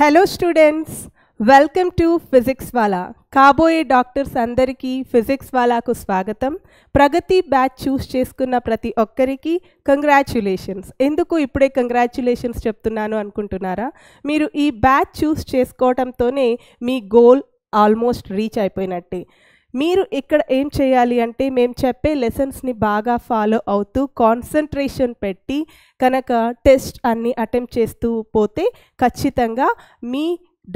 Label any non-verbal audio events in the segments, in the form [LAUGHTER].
Hello students welcome to Physics Wallah కాబోయే doctors అందరికీ physics వాలాకు స్వాగతం ప్రగతి బ్యాచ్ చూస్ చేసుకున్న ప్రతి ఒక్కరికి కంగ్రాచ్యులేషన్స్ ఎందుకు ఇప్పుడే కంగ్రాచ్యులేషన్స్ చెప్తున్నాను అనుకుంటున్నారా మీరు ఈ బ్యాచ్ చూస్ చేసుకోవడంతోనే మీ గోల్ ఆల్మోస్ట్ రీచ్ అయిపోయినట్టే మీరు ఇక్కడ ఏం చేయాలి అంటే మేము చెప్పే లెసన్స్ని బాగా ఫాలో అవుతూ కాన్సన్ట్రేషన్ పెట్టి కనుక టెస్ట్ అన్ని అటెంప్ట్ చేస్తూ పోతే ఖచ్చితంగా మీ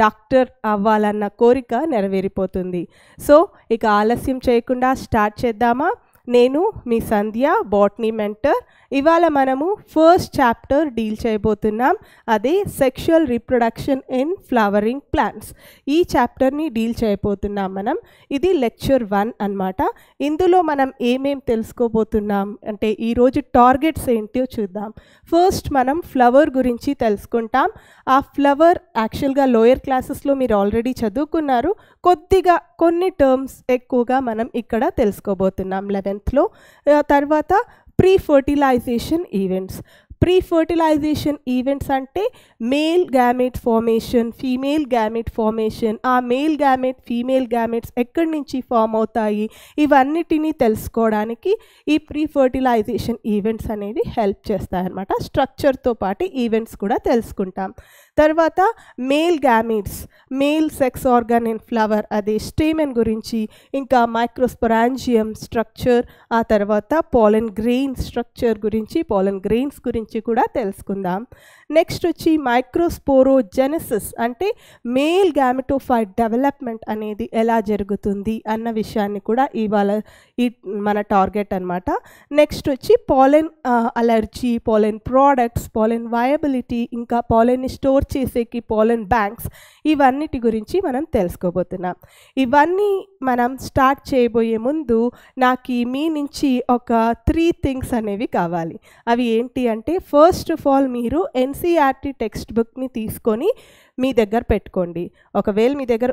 డాక్టర్ అవ్వాలన్న కోరిక నెరవేరిపోతుంది సో ఇక ఆలస్యం చేయకుండా స్టార్ట్ చేద్దామా నేను మీ సంధ్య బాట్నీ మెంటర్ ఇవాళ మనము ఫస్ట్ చాప్టర్ డీల్ చేయబోతున్నాం అదే sexual reproduction in flowering plants ఈ చాప్టర్ని డీల్ చేయబోతున్నాం మనం ఇది లెక్చర్ వన్ అనమాట ఇందులో మనం ఏమేం తెలుసుకోబోతున్నాం అంటే ఈరోజు టార్గెట్స్ ఏంటో చూద్దాం ఫస్ట్ మనం ఫ్లవర్ గురించి తెలుసుకుంటాం ఆ ఫ్లవర్ యాక్చువల్గా లోయర్ క్లాసెస్లో మీరు ఆల్రెడీ చదువుకున్నారు కొద్దిగా కొన్ని టర్మ్స్ ఎక్కువగా మనం ఇక్కడ తెలుసుకోబోతున్నాం లెవెన్ లెవెన్త్లో తర్వాత pre fertilization events pre fertilization events అంటే male gamete formation female gamete formation ఆ మేల్ గ్యామెట్ ఫీమేల్ గ్యామెట్స్ ఎక్కడి నుంచి ఫామ్ అవుతాయి ఇవన్నిటినీ తెలుసుకోవడానికి ఈ ప్రీ ఫర్టిలైజేషన్ ఈవెంట్స్ అనేవి హెల్ప్ చేస్తాయన్నమాట స్ట్రక్చర్తో పాటు ఈవెంట్స్ కూడా తెలుసుకుంటాం తర్వాత male gametes male sex organ in flower అదే స్టేమెన్ గురించి ఇంకా మైక్రోస్పరాంజియం స్ట్రక్చర్ ఆ తర్వాత పాలన్ గ్రెయిన్ స్ట్రక్చర్ గురించి పాలన్ గ్రెయిన్స్ గురించి కూడా తెలుసుకుందాం నెక్స్ట్ వచ్చి మైక్రోస్పోరోజెనసిస్ అంటే మేల్ గ్యామెటోఫైట్ డెవలప్మెంట్ అనేది ఎలా జరుగుతుంది అన్న విషయాన్ని కూడా ఇవాళ ఈ మన టార్గెట్ అనమాట నెక్స్ట్ వచ్చి pollen allergy pollen products pollen viability ఇంకా పాలెన్ని స్టోర్ చేసేకి పాలెన్ బ్యాంక్స్ ఇవన్నిటి గురించి మనం తెలుసుకోబోతున్నాం ఇవన్నీ మనం స్టార్ట్ చేయబోయే ముందు నాకు మీ నుంచి ఒక త్రీ థింగ్స్ అనేవి కావాలి అవి ఏంటి అంటే ఫస్ట్ ఆఫ్ ఆల్ మీరు ఎన్ ఎన్సీఆర్టీ టెక్స్ట్ బుక్ని తీసుకొని మీ దగ్గర పెట్టుకోండి ఒకవేళ మీ దగ్గర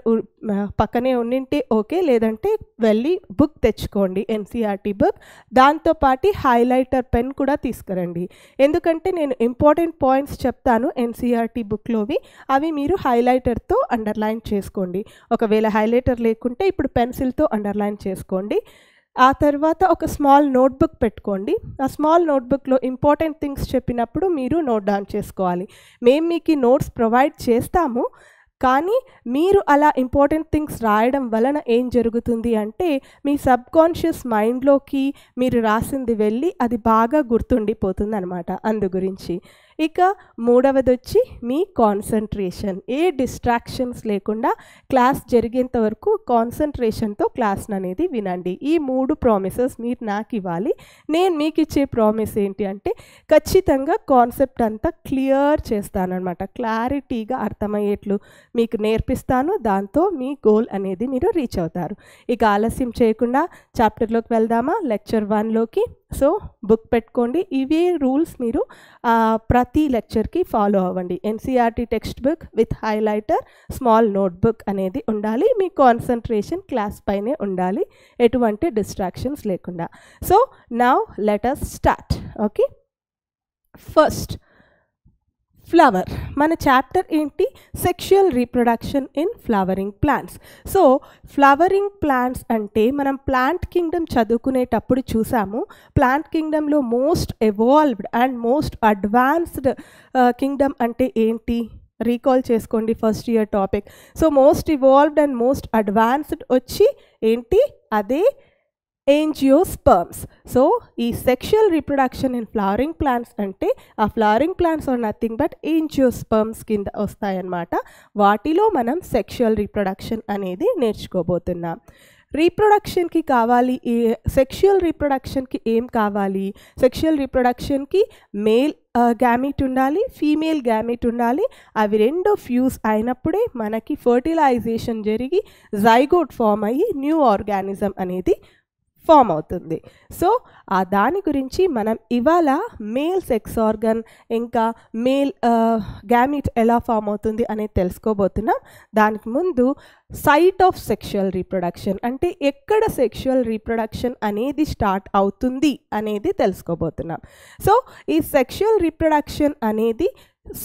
పక్కనే ఉండింటే ఓకే లేదంటే వెళ్ళి బుక్ తెచ్చుకోండి ఎన్సీఆర్టీ బుక్ దాంతోపాటు హైలైటర్ పెన్ కూడా తీసుకురండి ఎందుకంటే నేను ఇంపార్టెంట్ పాయింట్స్ చెప్తాను ఎన్సీఆర్టీ బుక్లోవి అవి మీరు హైలైటర్తో అండర్లైన్ చేసుకోండి ఒకవేళ హైలైటర్ లేకుంటే ఇప్పుడు పెన్సిల్తో అండర్లైన్ చేసుకోండి ఆ తర్వాత ఒక స్మాల్ నోట్బుక్ పెట్టుకోండి ఆ స్మాల్ నోట్బుక్లో ఇంపార్టెంట్ థింగ్స్ చెప్పినప్పుడు మీరు నోట్ డౌన్ చేసుకోవాలి మేము మీకు నోట్స్ ప్రొవైడ్ చేస్తాము కానీ మీరు అలా ఇంపార్టెంట్ థింగ్స్ రాయడం వలన ఏం జరుగుతుంది అంటే మీ సబ్కాన్షియస్ మైండ్లోకి మీరు రాసింది వెళ్ళి అది బాగా గుర్తుండిపోతుంది అనమాట అందు గురించి ఇక మూడవది వచ్చి మీ కాన్సన్ట్రేషన్ ఏ డిస్ట్రాక్షన్స్ లేకుండా క్లాస్ జరిగేంత వరకు కాన్సన్ట్రేషన్తో క్లాస్ అనేది వినండి ఈ మూడు ప్రామిసెస్ మీరు నాకు ఇవ్వాలి నేను మీకు ఇచ్చే ప్రామిస్ ఏంటి అంటే ఖచ్చితంగా కాన్సెప్ట్ అంతా క్లియర్ అనమాట క్లారిటీగా అర్థమయ్యేట్లు మీకు నేర్పిస్తాను దాంతో మీ గోల్ అనేది మీరు రీచ్ అవుతారు ఇక ఆలస్యం చేయకుండా చాప్టర్లోకి వెళ్దామా లెక్చర్ వన్లోకి సో బుక్ పెట్టుకోండి ఇవే రూల్స్ మీరు ప్రతి లెక్చర్కి ఫాలో అవ్వండి NCERT textbook with highlighter small notebook అనేది ఉండాలి మీ కాన్సన్ట్రేషన్ క్లాస్ పైనే ఉండాలి ఎటువంటి డిస్ట్రాక్షన్స్ లేకుండా so now let us start okay first flower మన చాప్టర్ ఏంటి sexual reproduction in flowering plants so flowering plants అంటే మనం ప్లాంట్ కింగ్డమ్ చదువుకునేటప్పుడు చూసాము ప్లాంట్ కింగ్డమ్లో most evolved and most advanced kingdom అంటే ఏంటి రీకాల్ చేసుకోండి first year topic so most evolved and most advanced వచ్చి ఏంటి అదే angiosperms. So, e sexual reproduction in flowering plants అంటే ఆ flowering plants are nothing but angiosperms కింద వస్తాయన్నమాట వాటిలో మనం సెక్షువల్ రీప్రొడక్షన్ అనేది నేర్చుకోబోతున్నాం రీప్రొడక్షన్కి కావాలి ఏ సెక్షువల్ రీప్రొడక్షన్కి ఏం కావాలి సెక్షువల్ రీప్రొడక్షన్కి మేల్ గ్యామిట్ ఉండాలి ఫీమేల్ గ్యామిట్ ఉండాలి అవి రెండు ఫ్యూజ్ అయినప్పుడే మనకి ఫర్టిలైజేషన్ జరిగి జైగోట్ ఫామ్ అయ్యి న్యూ ఆర్గానిజం అనేది ఫామ్ అవుతుంది సో ఆ దాని గురించి మనం ఇవాళ మేల్ సెక్స్ ఆర్గన్ ఇంకా మేల్ గ్యామిట్ ఎలా ఫామ్ అవుతుంది అనేది తెలుసుకోబోతున్నాం దానికి ముందు సైట్ ఆఫ్ సెక్షువల్ రీప్రొడక్షన్ అంటే ఎక్కడ సెక్షువల్ రీప్రొడక్షన్ అనేది స్టార్ట్ అవుతుంది అనేది తెలుసుకోబోతున్నాం సో ఈ సెక్షువల్ రీప్రొడక్షన్ అనేది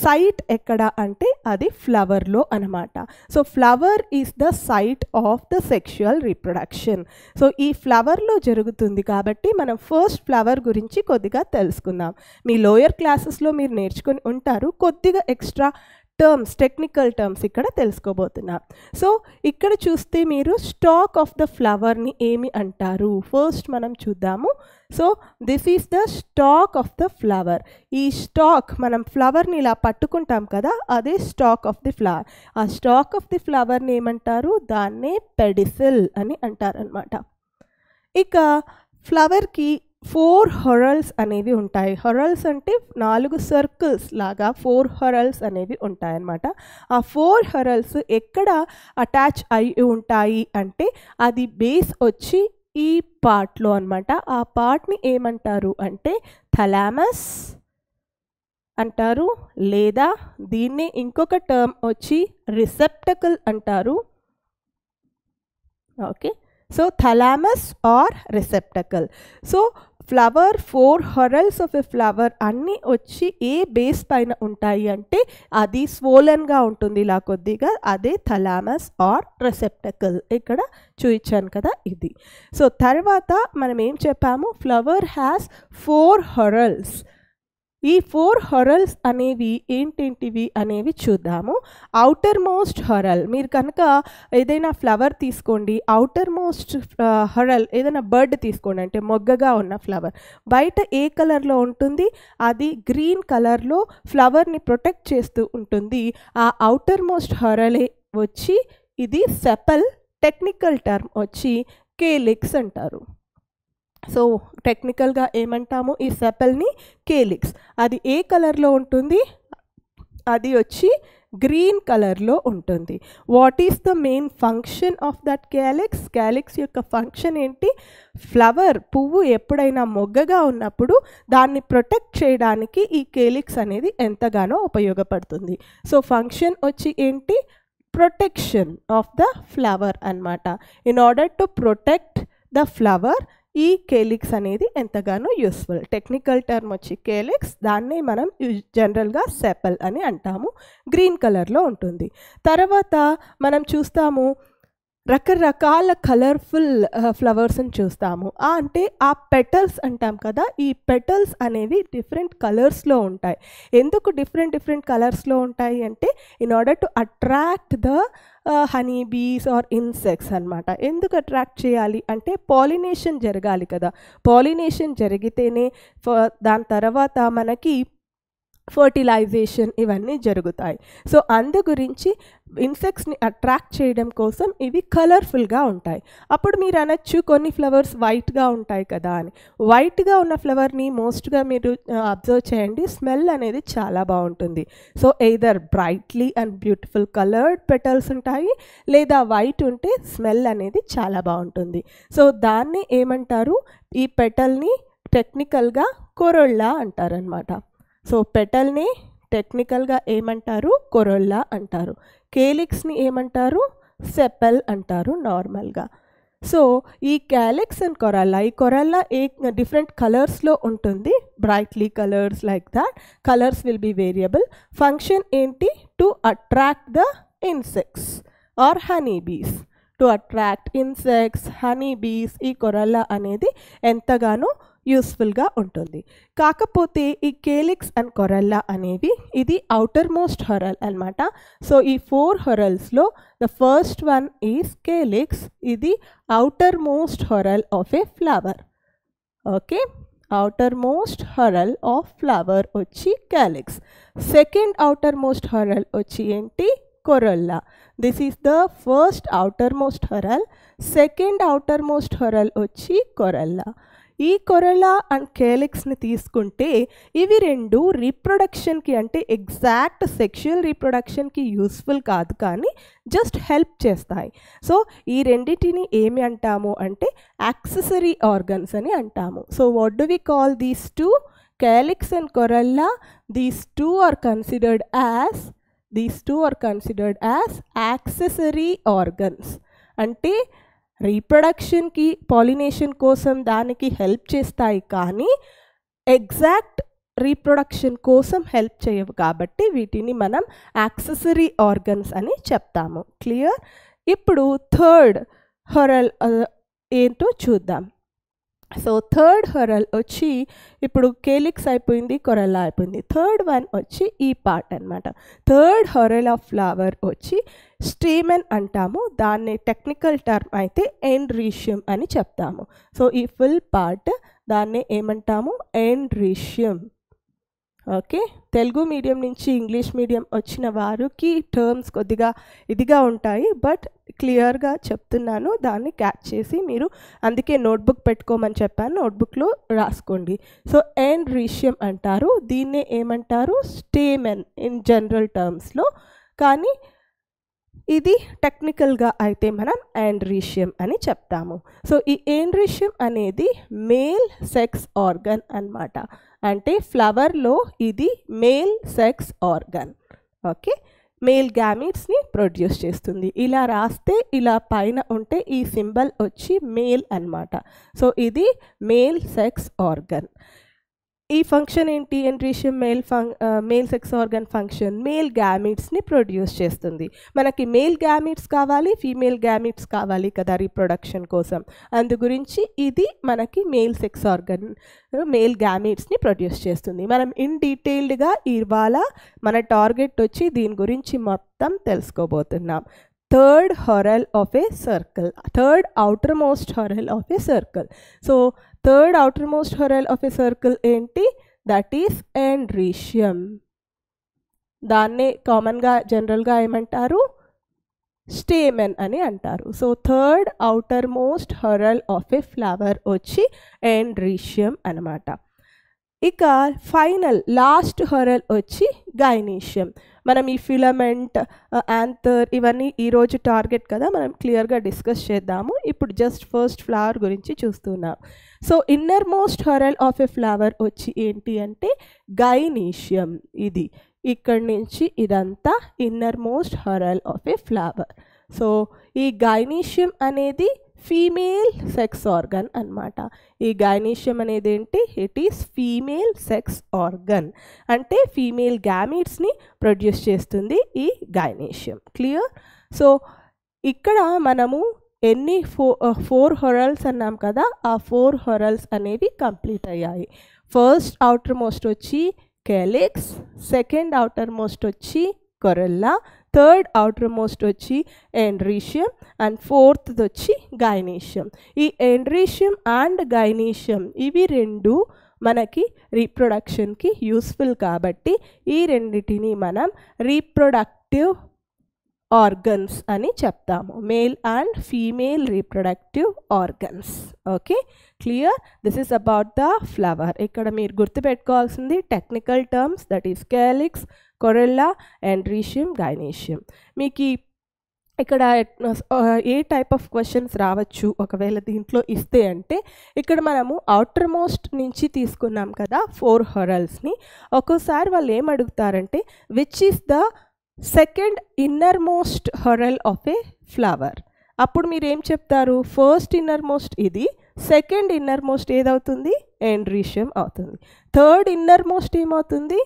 సైట్ ఎక్కడ అంటే అది ఫ్లవర్లో అనమాట so flower is the site of the sexual reproduction so ఈ ఫ్లవర్లో జరుగుతుంది కాబట్టి మనం ఫస్ట్ ఫ్లవర్ గురించి కొద్దిగా తెలుసుకుందాం మీ లోయర్ క్లాసెస్లో మీరు నేర్చుకుని ఉంటారు కొద్దిగా ఎక్స్ట్రా టర్మ్స్ టెక్నికల్ టర్మ్స్ ఇక్కడ తెలుసుకోబోతున్నా సో ఇక్కడ చూస్తే మీరు స్టాక్ ఆఫ్ ద ఫ్లవర్ని ఏమి అంటారు ఫస్ట్ మనం చూద్దాము so this is the stalk of the flower ఈ స్టాక్ మనం ఫ్లవర్ని ఇలా పట్టుకుంటాం కదా అదే స్టాక్ ఆఫ్ ది ఫ్లవర్ ఆ స్టాక్ ఆఫ్ ది ఫ్లవర్ని ఏమంటారు దాన్నే పెడిసిల్ అని అంటారనమాట ఇక ఫ్లవర్కి ఫోర్ హొరల్స్ అనేవి ఉంటాయి హొరల్స్ అంటే నాలుగు సర్కిల్స్ లాగా ఫోర్ హొరల్స్ అనేవి ఉంటాయి అన్నమాట ఆ ఫోర్ హొరల్స్ ఎక్కడ అటాచ్ అయి ఉంటాయి అంటే అది బేస్ వచ్చి ఈ పార్ట్లో అనమాట ఆ పార్ట్ని ఏమంటారు అంటే థలామస్ అంటారు లేదా దీన్ని ఇంకొక టర్మ్ వచ్చి రిసెప్టకల్ అంటారు okay so thalamus or receptacle so flower four whorls of a flower అన్నీ వచ్చి ఏ బేస్ పైన ఉంటాయి అంటే అది స్వోలన్గా ఉంటుంది ఇలా కొద్దిగా అదే థలామస్ ఆర్ రెసెప్టకల్ ఇక్కడ చూపించాను కదా ఇది సో తర్వాత మనం ఏం చెప్పాము ఫ్లవర్ హ్యాస్ ఫోర్ హరల్స్ ఈ ఫోర్ హరల్స్ అనేవి ఏంటేంటివి అనేవి చూద్దాము అవుటర్ మోస్ట్ హరల్ మీరు కనుక ఏదైనా ఫ్లవర్ తీసుకోండి అవుటర్ మోస్ట్ హరల్ ఏదైనా బర్డ్ తీసుకోండి అంటే మొగ్గగా ఉన్న ఫ్లవర్ బయట ఏ కలర్లో ఉంటుంది అది గ్రీన్ కలర్లో ఫ్లవర్ని ప్రొటెక్ట్ చేస్తూ ఉంటుంది ఆ ఔటర్ మోస్ట్ హరలే వచ్చి ఇది సెపల్ టెక్నికల్ టర్మ్ వచ్చి కేలిక్స్ అంటారు సో టెక్నికల్గా ఏమంటాము ఈ సెపెల్ని కేలిక్స్ అది ఏ కలర్లో ఉంటుంది అది వచ్చి గ్రీన్ కలర్లో ఉంటుంది what is the main function of that calyx calyx యొక్క ఫంక్షన్ ఏంటి ఫ్లవర్ పువ్వు ఎప్పుడైనా మొగ్గగా ఉన్నప్పుడు దాన్ని ప్రొటెక్ట్ చేయడానికి ఈ కేలిక్స్ అనేది ఎంతగానో ఉపయోగపడుతుంది సో ఫంక్షన్ వచ్చి ఏంటి ప్రొటెక్షన్ ఆఫ్ ద ఫ్లవర్ అనమాట in order to protect the flower ఈ కేలిక్స్ అనేది ఎంతగానో యూస్ఫుల్ టెక్నికల్ టర్మ్ వచ్చి కేలిక్స్ దాన్ని మనం జనరల్గా సెపల్ అని అంటాము గ్రీన్ కలర్లో ఉంటుంది తర్వాత మనం చూస్తాము రకరకాల కలర్ఫుల్ ఫ్లవర్స్ని uh, చూస్తాము అంటే ఆ పెటల్స్ అంటాం కదా ఈ పెటల్స్ అనేవి డిఫరెంట్ కలర్స్లో ఉంటాయి ఎందుకు డిఫరెంట్ డిఫరెంట్ కలర్స్లో ఉంటాయి అంటే in order to attract the honey bees or insects అనమాట ఎందుకు అట్రాక్ట్ చేయాలి అంటే పాలినేషన్ జరగాలి కదా పాలినేషన్ జరిగితేనే దాని తర్వాత మనకి ఫర్టిలైజేషన్ ఇవన్నీ జరుగుతాయి సో అందు గురించి ఇన్సెక్ట్స్ని అట్రాక్ట్ చేయడం కోసం ఇవి కలర్ఫుల్గా ఉంటాయి అప్పుడు మీరు అనొచ్చు కొన్ని ఫ్లవర్స్ వైట్గా ఉంటాయి కదా అని వైట్గా ఉన్న ఫ్లవర్ని మోస్ట్గా మీరు అబ్జర్వ్ చేయండి స్మెల్ అనేది చాలా బాగుంటుంది so either brightly and beautiful coloured petals ఉంటాయి లేదా వైట్ ఉంటే స్మెల్ అనేది చాలా బాగుంటుంది సో దాన్ని ఏమంటారు ఈ పెటల్ని టెక్నికల్గా కొరళ్ళ అంటారనమాట సో పెటల్ని టెక్నికల్గా ఏమంటారు కొరొల్లా అంటారు కేలిక్స్ని ఏమంటారు సెపెల్ అంటారు నార్మల్గా సో ఈ క్యాలెక్స్ అండ్ కొరల్లా ఈ కొరల్లా ఏ డిఫరెంట్ కలర్స్లో ఉంటుంది brightly colours like that colours will be variable function ఏంటి to attract the insects or honey bees to attract insects honey bees ఈ కొరల్లా అనేది ఎంతగానో యూస్ఫుల్ గా ఉంటుంది కాకపోతే ఈ కేలిక్స్ అండ్ కరోల్లా అనేది ఇది అవుటర్ మోస్ట్ హరల్ అన్నమాట సో ఈ ఫోర్ హరల్స్ లో the first one is calyx ఇది outer most whorl of a flower okay outer most whorl of flower వచ్చి calyx second outer most whorl వచ్చి ఏంటి corolla this is the first outer most whorl second outer most whorl వచ్చి corolla ఈ కొరలా and కేలిక్స్ని తీసుకుంటే ఇవి రెండు రీప్రొడక్షన్కి అంటే exact sexual రీప్రొడక్షన్కి useful కాదు కానీ జస్ట్ హెల్ప్ చేస్తాయి సో ఈ రెండింటిని ఏమి అంటాము అంటే యాక్సెసరీ ఆర్గన్స్ అని అంటాము so what do we call these two calyx and corolla these two are considered as these two are considered as accessory organs అంటే రీప్రొడక్షన్కి పాలినేషన్ కోసం దానికి హెల్ప్ చేస్తాయి కానీ ఎగ్జాక్ట్ రీప్రొడక్షన్ కోసం హెల్ప్ చేయవు కాబట్టి వీటిని మనం యాక్సెసరీ ఆర్గన్స్ అని చెప్తాము క్లియర్ ఇప్పుడు థర్డ్ హొరల్ ఏంటో చూద్దాం సో థర్డ్ హొరల్ వచ్చి ఇప్పుడు కేలిక్స్ అయిపోయింది కొరల్లా అయిపోయింది థర్డ్ వన్ వచ్చి ఈ పార్ట్ అనమాట థర్డ్ హొరల్ ఆఫ్ ఫ్లవర్ వచ్చి స్టీమెన్ అంటాము దాన్ని టెక్నికల్ టర్మ్ అయితే ఎండ్రీషియం అని చెప్తాము సో ఈ ఫుల్ పార్ట్ దాన్ని ఏమంటాము ఎండ్రీషియం ఓకే తెలుగు మీడియం నుంచి ఇంగ్లీష్ మీడియం వచ్చిన వారికి టర్మ్స్ కొద్దిగా ఇదిగా ఉంటాయి బట్ క్లియర్గా చెప్తున్నాను దాన్ని క్యాచ్ చేసి మీరు అందుకే నోట్బుక్ పెట్టుకోమని చెప్పాను నోట్బుక్లో రాసుకోండి సో ఎన్ రీషియం అంటారు దీన్నే ఏమంటారు స్టేమెన్ ఇన్ జనరల్ టర్మ్స్లో కానీ ఇది టెక్నికల్గా అయితే మనం యాండ్రీషియం అని చెప్తాము సో ఈ ఏండ్రీషియం అనేది మేల్ సెక్స్ ఆర్గన్ అనమాట అంటే ఫ్లవర్లో ఇది male sex organ okay male గ్యామిట్స్ని ప్రొడ్యూస్ చేస్తుంది ఇలా రాస్తే ఇలా పైన ఉంటే ఈ సింబల్ వచ్చి మేల్ అనమాట సో ఇది మేల్ సెక్స్ ఆర్గన్ ఈ ఫంక్షన్ ఏంటి ఎంట్రీషియం మేల్ ఫం male sex organ function male గ్యామిట్స్ని ప్రొడ్యూస్ చేస్తుంది మనకి మేల్ గ్యామిట్స్ కావాలి ఫీమేల్ గ్యామిట్స్ కావాలి కదా రీప్రొడక్షన్ కోసం అందు గురించి ఇది మనకి మేల్ సెక్స్ ఆర్గన్ మేల్ గ్యామిట్స్ని ప్రొడ్యూస్ చేస్తుంది మనం ఇన్ డీటెయిల్డ్గా ఇవాళ మన టార్గెట్ వచ్చి దీని గురించి మొత్తం తెలుసుకోబోతున్నాం third whorl of a circle third outer outermost whorl of a circle so third most whorl of a circle ఏంటి దట్ ఈస్ రీషియం దాన్నే కామన్గా జనరల్గా ఏమంటారు స్టేమెన్ అని అంటారు so third outer outermost whorl of a flower వచ్చి androecium అనమాట ఇక ఫైనల్ లాస్ట్ హరల్ వచ్చి గైనీషియం మనం ఈ ఫిలమెంట్ యాంథర్ ఇవన్నీ ఈరోజు టార్గెట్ కదా మనం క్లియర్గా డిస్కస్ చేద్దాము ఇప్పుడు జస్ట్ ఫస్ట్ ఫ్లవర్ గురించి చూస్తున్నాం so inner most whorl of a flower వచ్చి ఏంటి అంటే గైనీషియం ఇది ఇక్కడ నుంచి ఇదంతా inner most whorl of a flower so ఈ గైనీషియం అనేది ఫీమేల్ సెక్స్ ఆర్గన్ అనమాట ఈ గైనీషియం అనేది ఏంటి it is female sex organ అంటే ఫీమేల్ గ్యామీట్స్ని ప్రొడ్యూస్ చేస్తుంది ఈ గైనీషియం క్లియర్ సో ఇక్కడ మనము ఎన్ని ఫో ఫోర్ హొరల్స్ అన్నాం కదా ఆ ఫోర్ హొరల్స్ అనేవి కంప్లీట్ అయ్యాయి ఫస్ట్ అవుటర్ మోస్ట్ వచ్చి కెలిక్స్ సెకండ్ అవుటర్ మోస్ట్ వచ్చి కొరెల్లా థర్డ్ అవుటర్ మోస్ట్ వచ్చి ఎండ్రీషియం అండ్ ఫోర్త్ది వచ్చి గైనీషియం ఈ ఎండ్రీషియం అండ్ గైనీషియం ఇవి రెండు మనకి రీప్రొడక్షన్కి యూస్ఫుల్ కాబట్టి ఈ రెండిటిని మనం రీప్రొడక్టివ్ ఆర్గన్స్ అని చెప్తాము male and female reproductive organs okay clear this is about the flower ఇక్కడ మీరు గుర్తుపెట్టుకోవాల్సింది technical terms that is calyx corolla androecium gynoecium మీకు ఇక్కడ ఏ టైప్ ఆఫ్ క్వశ్చన్స్ రావచ్చు ఒకవేళ దీంట్లో ఇస్తే అంటే ఇక్కడ మనము అవుటర్ మోస్ట్ నుంచి తీసుకున్నాం కదా ఫోర్ హొరల్స్ని ఒక్కోసారి వాళ్ళు ఏం అడుగుతారంటే which is the second inner most whorl of a flower అప్పుడు మీరు ఏం చెప్తారు ఫస్ట్ ఇన్నర్ మోస్ట్ ఇది సెకండ్ ఇన్నర్ మోస్ట్ ఏదవుతుంది ఎండ్రీషియం అవుతుంది థర్డ్ ఇన్నర్ మోస్ట్ ఏమవుతుంది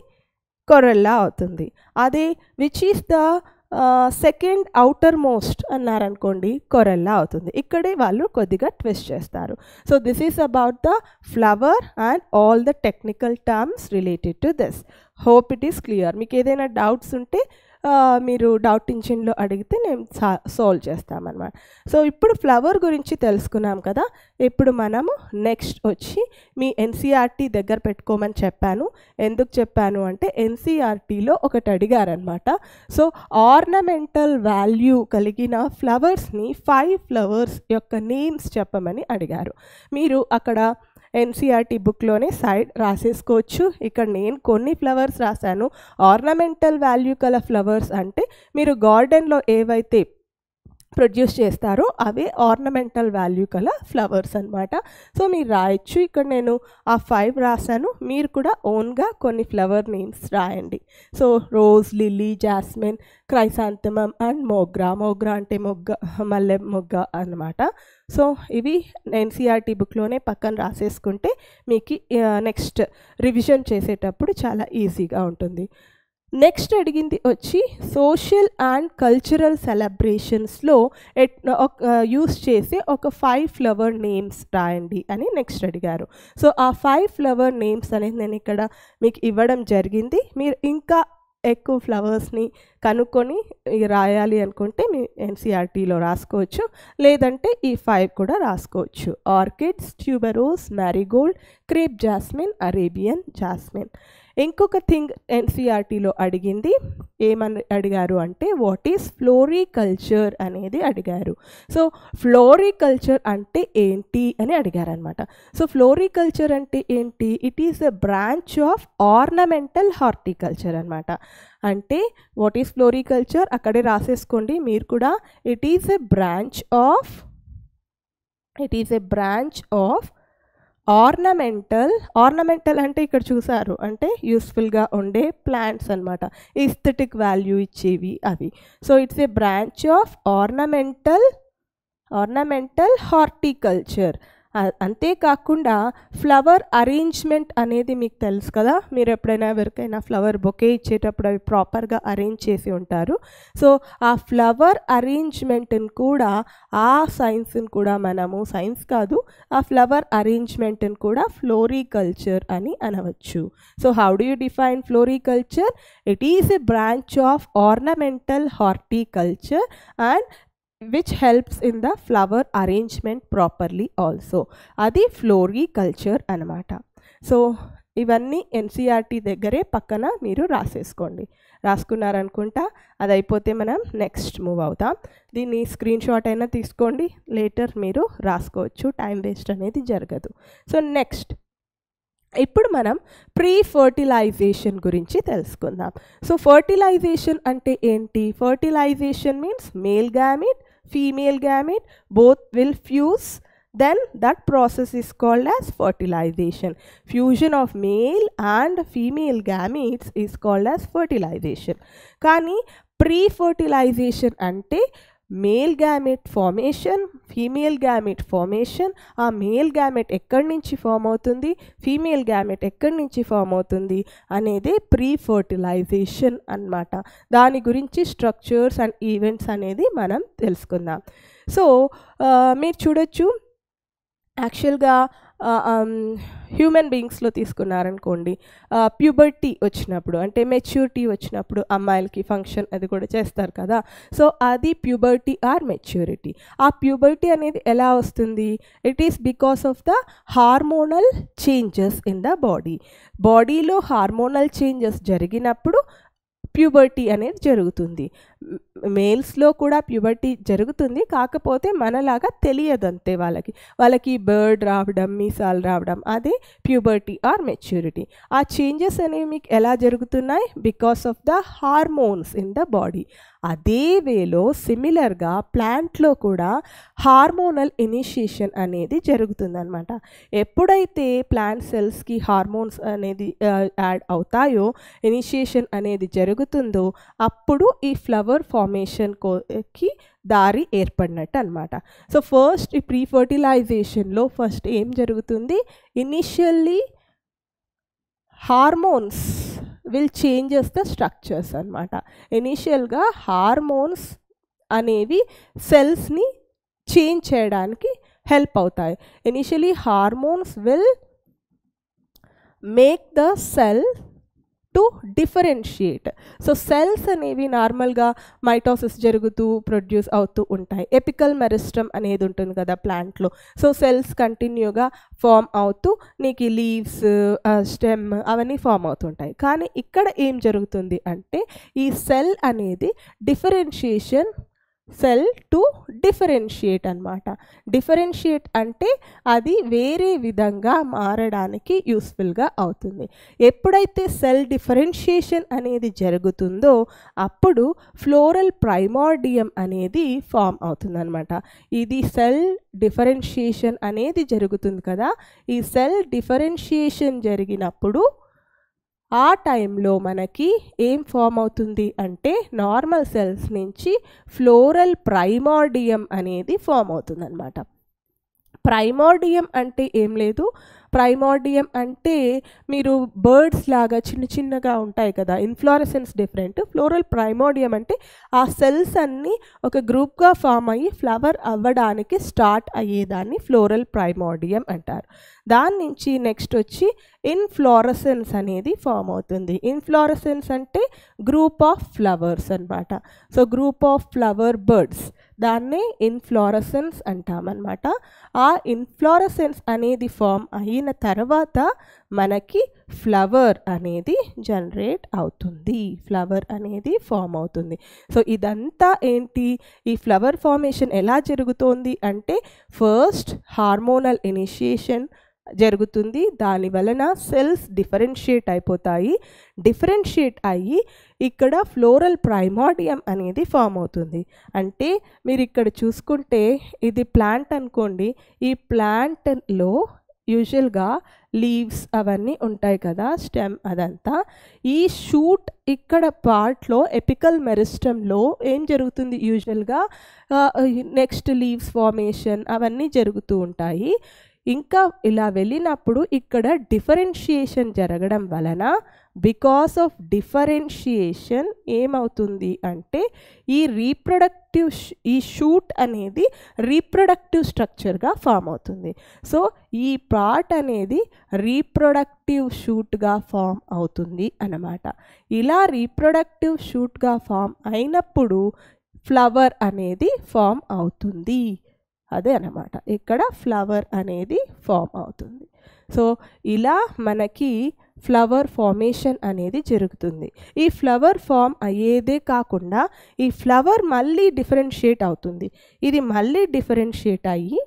కొరల్లా అవుతుంది అదే which is the second outermost అన్నారనుకోండి కొరల్లా అవుతుంది ఇక్కడే వాళ్ళు కొద్దిగా ట్విస్ట్ చేస్తారు so this is about the flower and all the technical terms related to this hope it is clear మీకు ఏదైనా డౌట్స్ ఉంటే మీరు డౌట్ ఇంజిన్లో అడిగితే నేను సా సాల్వ్ చేస్తామన్నమాట సో ఇప్పుడు ఫ్లవర్ గురించి తెలుసుకున్నాం కదా ఇప్పుడు మనము నెక్స్ట్ వచ్చి మీ ఎన్సీఆర్టీ e దగ్గర పెట్టుకోమని చెప్పాను ఎందుకు చెప్పాను అంటే ఎన్సీఆర్టీలో e ఒకటి అడిగారనమాట సో ఆర్నమెంటల్ వాల్యూ కలిగిన ఫ్లవర్స్ని ఫైవ్ ఫ్లవర్స్ యొక్క నేమ్స్ చెప్పమని అడిగారు మీరు అక్కడ ఎన్సీఆర్టీ బుక్లోనే సైడ్ రాసేసుకోవచ్చు ఇక్కడ నేను కొన్ని ఫ్లవర్స్ రాశాను ఆర్నమెంటల్ వాల్యూ గల ఫ్లవర్స్ అంటే మీరు గార్డెన్లో ఏవైతే ప్రొడ్యూస్ చేస్తారో అవే ఆర్నమెంటల్ వాల్యూ కల ఫ్లవర్స్ అనమాట సో మీరు రాయొచ్చు ఇక్కడ నేను ఆ ఫైవ్ రాశాను మీరు కూడా ఓన్గా కొన్ని ఫ్లవర్ నేమ్స్ రాయండి so rose lily jasmine chrysanthemum and mogra మొగ్రా అంటే మొగ్గ మల్లె మొగ్గ అనమాట సో ఇవి ఎన్సీఆర్టీ బుక్లోనే పక్కన రాసేసుకుంటే మీకు నెక్స్ట్ రివిజన్ చేసేటప్పుడు చాలా ఈజీగా ఉంటుంది నెక్స్ట్ అడిగింది వచ్చి సోషల్ అండ్ కల్చరల్ సెలబ్రేషన్స్లో ఎట్ యూస్ చేసే ఒక ఫైవ్ ఫ్లవర్ నేమ్స్ రాయండి అని నెక్స్ట్ అడిగారు సో ఆ ఫైవ్ ఫ్లవర్ నేమ్స్ అనేది నేను ఇక్కడ మీకు ఇవ్వడం జరిగింది మీరు ఇంకా ఎక్కువ ఫ్లవర్స్ని కనుక్కొని రాయాలి అనుకుంటే మీ ఎన్సీఆర్టీలో రాసుకోవచ్చు లేదంటే ఈ ఫైవ్ కూడా రాసుకోవచ్చు orchids tuberose marigold crepe jasmine Arabian jasmine ఇంకొక థింగ్ ఎన్సీఆర్టీలో అడిగింది ఏమని అడిగారు అంటే వాట్ ఈస్ ఫ్లోరికల్చర్ అనేది అడిగారు సో ఫ్లోరికల్చర్ అంటే ఏంటి అని అడిగారు అనమాట సో ఫ్లోరికల్చర్ అంటే ఏంటి it is a branch of ornamental horticulture అనమాట అంటే వాట్ ఈస్ ఫ్లోరికల్చర్ అక్కడే రాసేసుకోండి మీరు కూడా it is a branch of it is a branch of ornamental ornamental అంటే ఇక్కడ చూసారు అంటే యూస్ఫుల్గా ఉండే ప్లాంట్స్ అనమాట ఇస్థెటిక్ వాల్యూ ఇచ్చేవి అవి so it's a branch of ornamental ornamental horticulture అంతేకాకుండా ఫ్లవర్ అరేంజ్మెంట్ అనేది మీకు తెలుసు కదా మీరు ఎప్పుడైనా ఎవరికైనా ఫ్లవర్ బొకే ఇచ్చేటప్పుడు అవి ప్రాపర్గా అరేంజ్ చేసి ఉంటారు సో ఆ ఫ్లవర్ అరేంజ్మెంట్ని కూడా ఆ సైన్స్ని కూడా మనము సైన్స్ కాదు ఆ ఫ్లవర్ అరేంజ్మెంట్ని కూడా ఫ్లోరికల్చర్ అని అనవచ్చు so how do you define floriculture it is a branch of ornamental horticulture and which helps in the flower arrangement properly also అది ఫ్లోరీ కల్చర్ అనమాట సో ఇవన్నీ ఎన్సీఆర్టీ e దగ్గరే పక్కన మీరు రాసేసుకోండి రాసుకున్నారనుకుంటా అది అయిపోతే మనం నెక్స్ట్ మూవ్ అవుతాం దీన్ని స్క్రీన్ షాట్ అయినా తీసుకోండి లేటర్ మీరు రాసుకోవచ్చు టైం వేస్ట్ అనేది జరగదు సో నెక్స్ట్ ఇప్పుడు మనం ప్రీ ఫర్టిలైజేషన్ గురించి తెలుసుకుందాం సో ఫర్టిలైజేషన్ అంటే ఏంటి fertilization means male gamete female gamete both will fuse then that process is called as fertilization. Fusion of male and female gametes is called as fertilization. kani pre fertilization ante male gamete formation female gamete formation ఆ male gamete ఎక్కడి నుంచి form అవుతుంది female gamete ఎక్కడి నుంచి form అవుతుంది అనేది pre fertilisation అనమాట దాని గురించి స్ట్రక్చర్స్ అండ్ ఈవెంట్స్ అనేది మనం తెలుసుకుందాం సో మీరు చూడొచ్చు యాక్చువల్గా హ్యూమన్ బీయింగ్స్లో తీసుకున్నారనుకోండి ప్యూబర్టీ వచ్చినప్పుడు అంటే మెచ్యూరిటీ వచ్చినప్పుడు అమ్మాయిలకి ఫంక్షన్ అది కూడా చేస్తారు కదా సో అది ప్యూబర్టీ ఆర్ మెచ్యూరిటీ ఆ ప్యూబర్టీ అనేది ఎలా వస్తుంది it is because of the hormonal changes in the body బాడీలో హార్మోనల్ చేంజెస్ జరిగినప్పుడు ప్యూబర్టీ అనేది జరుగుతుంది మేల్స్లో కూడా ప్యూబర్టీ జరుగుతుంది కాకపోతే మనలాగా తెలియదు అంతే వాళ్ళకి వాళ్ళకి బర్డ్ రావడం మీసాలు రావడం అదే ప్యూబర్టీ ఆర్ మెచ్యూరిటీ ఆ చేంజెస్ అనేవి మీకు ఎలా జరుగుతున్నాయి because of the hormones in the body అదే వేలో సిమిలర్గా ప్లాంట్లో కూడా హార్మోనల్ ఇనిషియేషన్ అనేది జరుగుతుందనమాట ఎప్పుడైతే ప్లాంట్ సెల్స్కి హార్మోన్స్ అనేది యాడ్ అవుతాయో ఇనిషియేషన్ అనేది జరుగుతుందో అప్పుడు ఈ ఫ్లవర్ ఫార్మేషన్ కోకి దారి ఏర్పడినట్టు అనమాట సో ఫస్ట్ ఈ ప్రీ ఫర్టిలైజేషన్లో ఫస్ట్ ఏం జరుగుతుంది initially hormones will changes the structures అనమాట ఇనీషియల్గా హార్మోన్స్ అనేవి సెల్స్ని చేంజ్ చేయడానికి హెల్ప్ అవుతాయి initially hormones will make the cell to differentiate so cells అనేవి నార్మల్గా మైటోసిస్ జరుగుతూ ప్రొడ్యూస్ అవుతూ ఉంటాయి ఎపికల్ మెరిస్టమ్ అనేది ఉంటుంది కదా ప్లాంట్లో సో సెల్స్ కంటిన్యూగా ఫామ్ అవుతూ నీకు లీవ్స్ స్టెమ్ అవన్నీ ఫామ్ అవుతుంటాయి కానీ ఇక్కడ ఏం జరుగుతుంది అంటే ఈ సెల్ అనేది డిఫరెన్షియేషన్ సెల్ టు డిఫరెన్షియేట్ అనమాట డిఫరెన్షియేట్ అంటే అది వేరే విధంగా మారడానికి యూస్ఫుల్గా అవుతుంది ఎప్పుడైతే సెల్ డిఫరెన్షియేషన్ అనేది జరుగుతుందో అప్పుడు ఫ్లోరల్ ప్రైమార్డియం అనేది ఫామ్ అవుతుంది అనమాట ఇది సెల్ డిఫరెన్షియేషన్ అనేది జరుగుతుంది కదా ఈ సెల్ డిఫరెన్షియేషన్ జరిగినప్పుడు ఆ టైంలో మనకి ఏం ఫామ్ అవుతుంది అంటే నార్మల్ సెల్స్ నుంచి ఫ్లోరల్ ప్రైమార్డియం అనేది ఫామ్ అవుతుందన్నమాట ప్రైమోర్డియం అంటే ఏం లేదు ప్రైమోడియం అంటే మీరు బర్డ్స్ లాగా చిన్న చిన్నగా ఉంటాయి కదా ఇన్ఫ్లోరసెన్స్ డిఫరెంట్ ఫ్లోరల్ ప్రైమోడియం అంటే ఆ సెల్స్ అన్నీ ఒక గ్రూప్గా ఫామ్ అయ్యి ఫ్లవర్ అవ్వడానికి స్టార్ట్ అయ్యేదాన్ని ఫ్లోరల్ ప్రైమోడియం అంటారు దాని నుంచి నెక్స్ట్ వచ్చి ఇన్ఫ్లోరసెన్స్ అనేది ఫామ్ అవుతుంది ఇన్ఫ్లోరసెన్స్ అంటే గ్రూప్ ఆఫ్ ఫ్లవర్స్ అనమాట so group of flower buds దాన్నే ఇన్ఫ్లోరసెన్స్ అంటామన్నమాట ఆ ఇన్ఫ్లోరసెన్స్ అనేది ఫామ్ అయిన తర్వాత మనకి ఫ్లవర్ అనేది జనరేట్ అవుతుంది ఫ్లవర్ అనేది ఫామ్ అవుతుంది సో ఇదంతా ఏంటి ఈ ఫ్లవర్ ఫార్మేషన్ ఎలా జరుగుతోంది అంటే ఫస్ట్ హార్మోనల్ ఇనిషియేషన్ జరుగుతుంది దాని వలన సెల్స్ డిఫరెన్షియేట్ అయిపోతాయి డిఫరెన్షియేట్ అయ్యి ఇక్కడ ఫ్లోరల్ ప్రైమాడియం అనేది ఫామ్ అవుతుంది అంటే మీరు ఇక్కడ చూసుకుంటే ఇది ప్లాంట్ అనుకోండి ఈ ప్లాంట్లో యూజువల్గా లీవ్స్ అవన్నీ ఉంటాయి కదా స్టెమ్ అదంతా ఈ షూట్ ఇక్కడ పార్ట్లో ఎపికల్ మెరిస్టమ్లో ఏం జరుగుతుంది యూజువల్గా నెక్స్ట్ లీవ్స్ ఫార్మేషన్ అవన్నీ జరుగుతూ ఉంటాయి ఇంకా ఇలా వెళ్ళినప్పుడు ఇక్కడ డిఫరెన్షియేషన్ జరగడం వలన బికాస్ ఆఫ్ డిఫరెన్షియేషన్ ఏమవుతుంది అంటే ఈ రీప్రొడక్టివ్ ఈ షూట్ అనేది రీప్రొడక్టివ్ స్ట్రక్చర్గా ఫామ్ అవుతుంది సో ఈ పార్ట్ అనేది రీప్రొడక్టివ్ షూట్గా ఫామ్ అవుతుంది అన్నమాట ఇలా రీప్రొడక్టివ్ షూట్గా ఫామ్ అయినప్పుడు ఫ్లవర్ అనేది ఫామ్ అవుతుంది అదే అనమాట ఇక్కడ ఫ్లవర్ అనేది ఫామ్ అవుతుంది సో ఇలా మనకి ఫ్లవర్ ఫార్మేషన్ అనేది జరుగుతుంది ఈ ఫ్లవర్ ఫామ్ అయ్యేదే కాకుండా ఈ ఫ్లవర్ మళ్ళీ డిఫరెన్షియేట్ అవుతుంది ఇది మళ్ళీ డిఫరెన్షియేట్ అయ్యి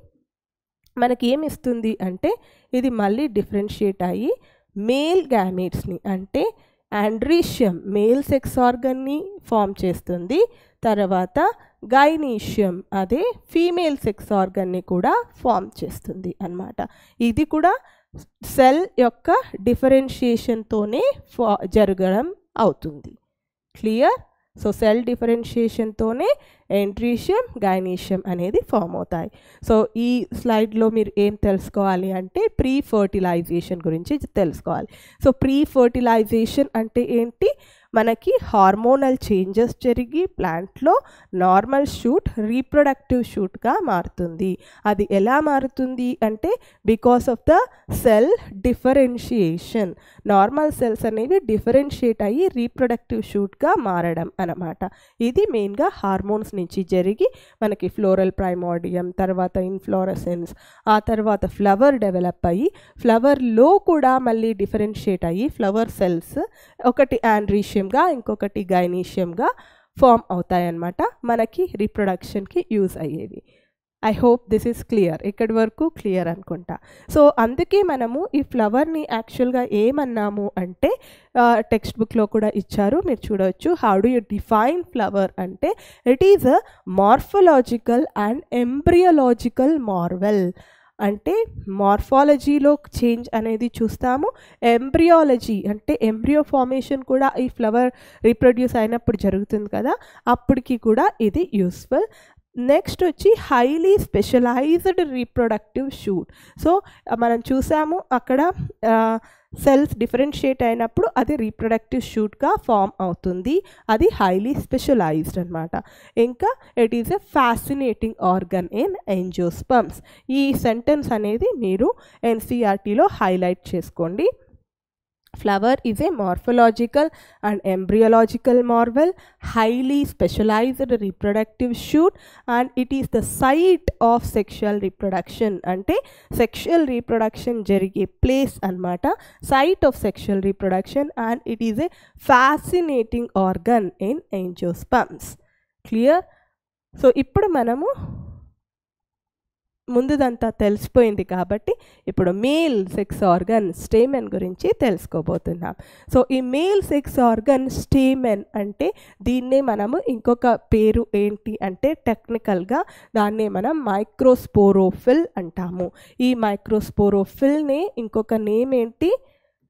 మనకి ఏమిస్తుంది అంటే ఇది మళ్ళీ డిఫరెన్షియేట్ అయ్యి మేల్ గ్యామేట్స్ని అంటే ఆండ్రీషియం మేల్ సెక్స్ ఆర్గన్ని ఫామ్ చేస్తుంది తర్వాత గైనీషియం అదే ఫీమేల్ సెక్స్ ఆర్గన్ని కూడా ఫామ్ చేస్తుంది అనమాట ఇది కూడా సెల్ యొక్క డిఫరెన్షియేషన్తోనే ఫా జరగడం అవుతుంది క్లియర్ సో సెల్ డిఫరెన్షియేషన్తోనే ఎంట్రీషియం గైనీషియం అనేది ఫామ్ అవుతాయి సో ఈ స్లైడ్లో మీరు ఏం తెలుసుకోవాలి అంటే ప్రీ ఫర్టిలైజేషన్ గురించి తెలుసుకోవాలి సో ప్రీ ఫర్టిలైజేషన్ అంటే ఏంటి మనకి హార్మోనల్ చేంజెస్ జరిగి ప్లాంట్లో నార్మల్ షూట్ రీప్రొడక్టివ్ షూట్గా మారుతుంది అది ఎలా మారుతుంది అంటే because of the cell differentiation normal cells అనేవి డిఫరెన్షియేట్ అయ్యి రీప్రొడక్టివ్ షూట్గా మారడం అనమాట ఇది మెయిన్గా హార్మోన్స్ నుంచి జరిగి మనకి ఫ్లోరల్ ప్రైమోడియం తర్వాత ఇన్ఫ్లోరసెన్స్ ఆ తర్వాత ఫ్లవర్ డెవలప్ అయ్యి ఫ్లవర్లో కూడా మళ్ళీ డిఫరెన్షియేట్ అయ్యి ఫ్లవర్ సెల్స్ ఒకటి ఆండ్రీషియం ఈజిప్షియంగా ఇంకొకటి గైనీషియంగా ఫామ్ అవుతాయన్నమాట మనకి రీప్రొడక్షన్కి యూజ్ అయ్యేవి I hope this is clear ఇక్కడి వరకు క్లియర్ అనుకుంటా సో అందుకే మనము ఈ ఫ్లవర్ని యాక్చువల్గా ఏమన్నాము అంటే టెక్స్ట్ బుక్లో కూడా ఇచ్చారు మీరు చూడవచ్చు how do you define flower అంటే it is a morphological and embryological marvel అంటే మార్ఫాలజీలో చేంజ్ అనేది చూస్తాము ఎంబ్రియాలజీ అంటే ఎంబ్రియో ఫార్మేషన్ కూడా ఈ ఫ్లవర్ రీప్రొడ్యూస్ అయినప్పుడు జరుగుతుంది కదా అప్పటికి కూడా ఇది యూస్ఫుల్ నెక్స్ట్ వచ్చి highly specialised reproductive shoot so మనం చూసాము అక్కడ సెల్స్ డిఫరెన్షియేట్ అయినప్పుడు అది రీప్రొడక్టివ్ షూట్గా ఫామ్ అవుతుంది అది హైలీ స్పెషలైజ్డ్ అనమాట ఇంకా it is a fascinating organ in angiosperms ఈ సెంటెన్స్ అనేది మీరు ఎన్సీఆర్టీలో హైలైట్ చేసుకోండి flower is a morphological and embryological marvel highly specialised reproductive shoot and it is the site of sexual reproduction అంటే సెక్షువల్ రీప్రొడక్షన్ జరిగే place అనమాట site of sexual reproduction and it is a fascinating organ in angiosperms clear so ఇప్పుడు మనము ముందుదంతా తెలిసిపోయింది కాబట్టి ఇప్పుడు male sex organ stamen గురించి తెలుసుకోబోతున్నాం సో ఈ మేల్ సెక్స్ ఆర్గన్ స్టేమెన్ అంటే దీన్నే మనము ఇంకొక పేరు ఏంటి అంటే టెక్నికల్గా దాన్నే మనం మైక్రోస్పోరోఫిల్ అంటాము ఈ మైక్రోస్పోరోఫిల్నే ఇంకొక నేమ్ ఏంటి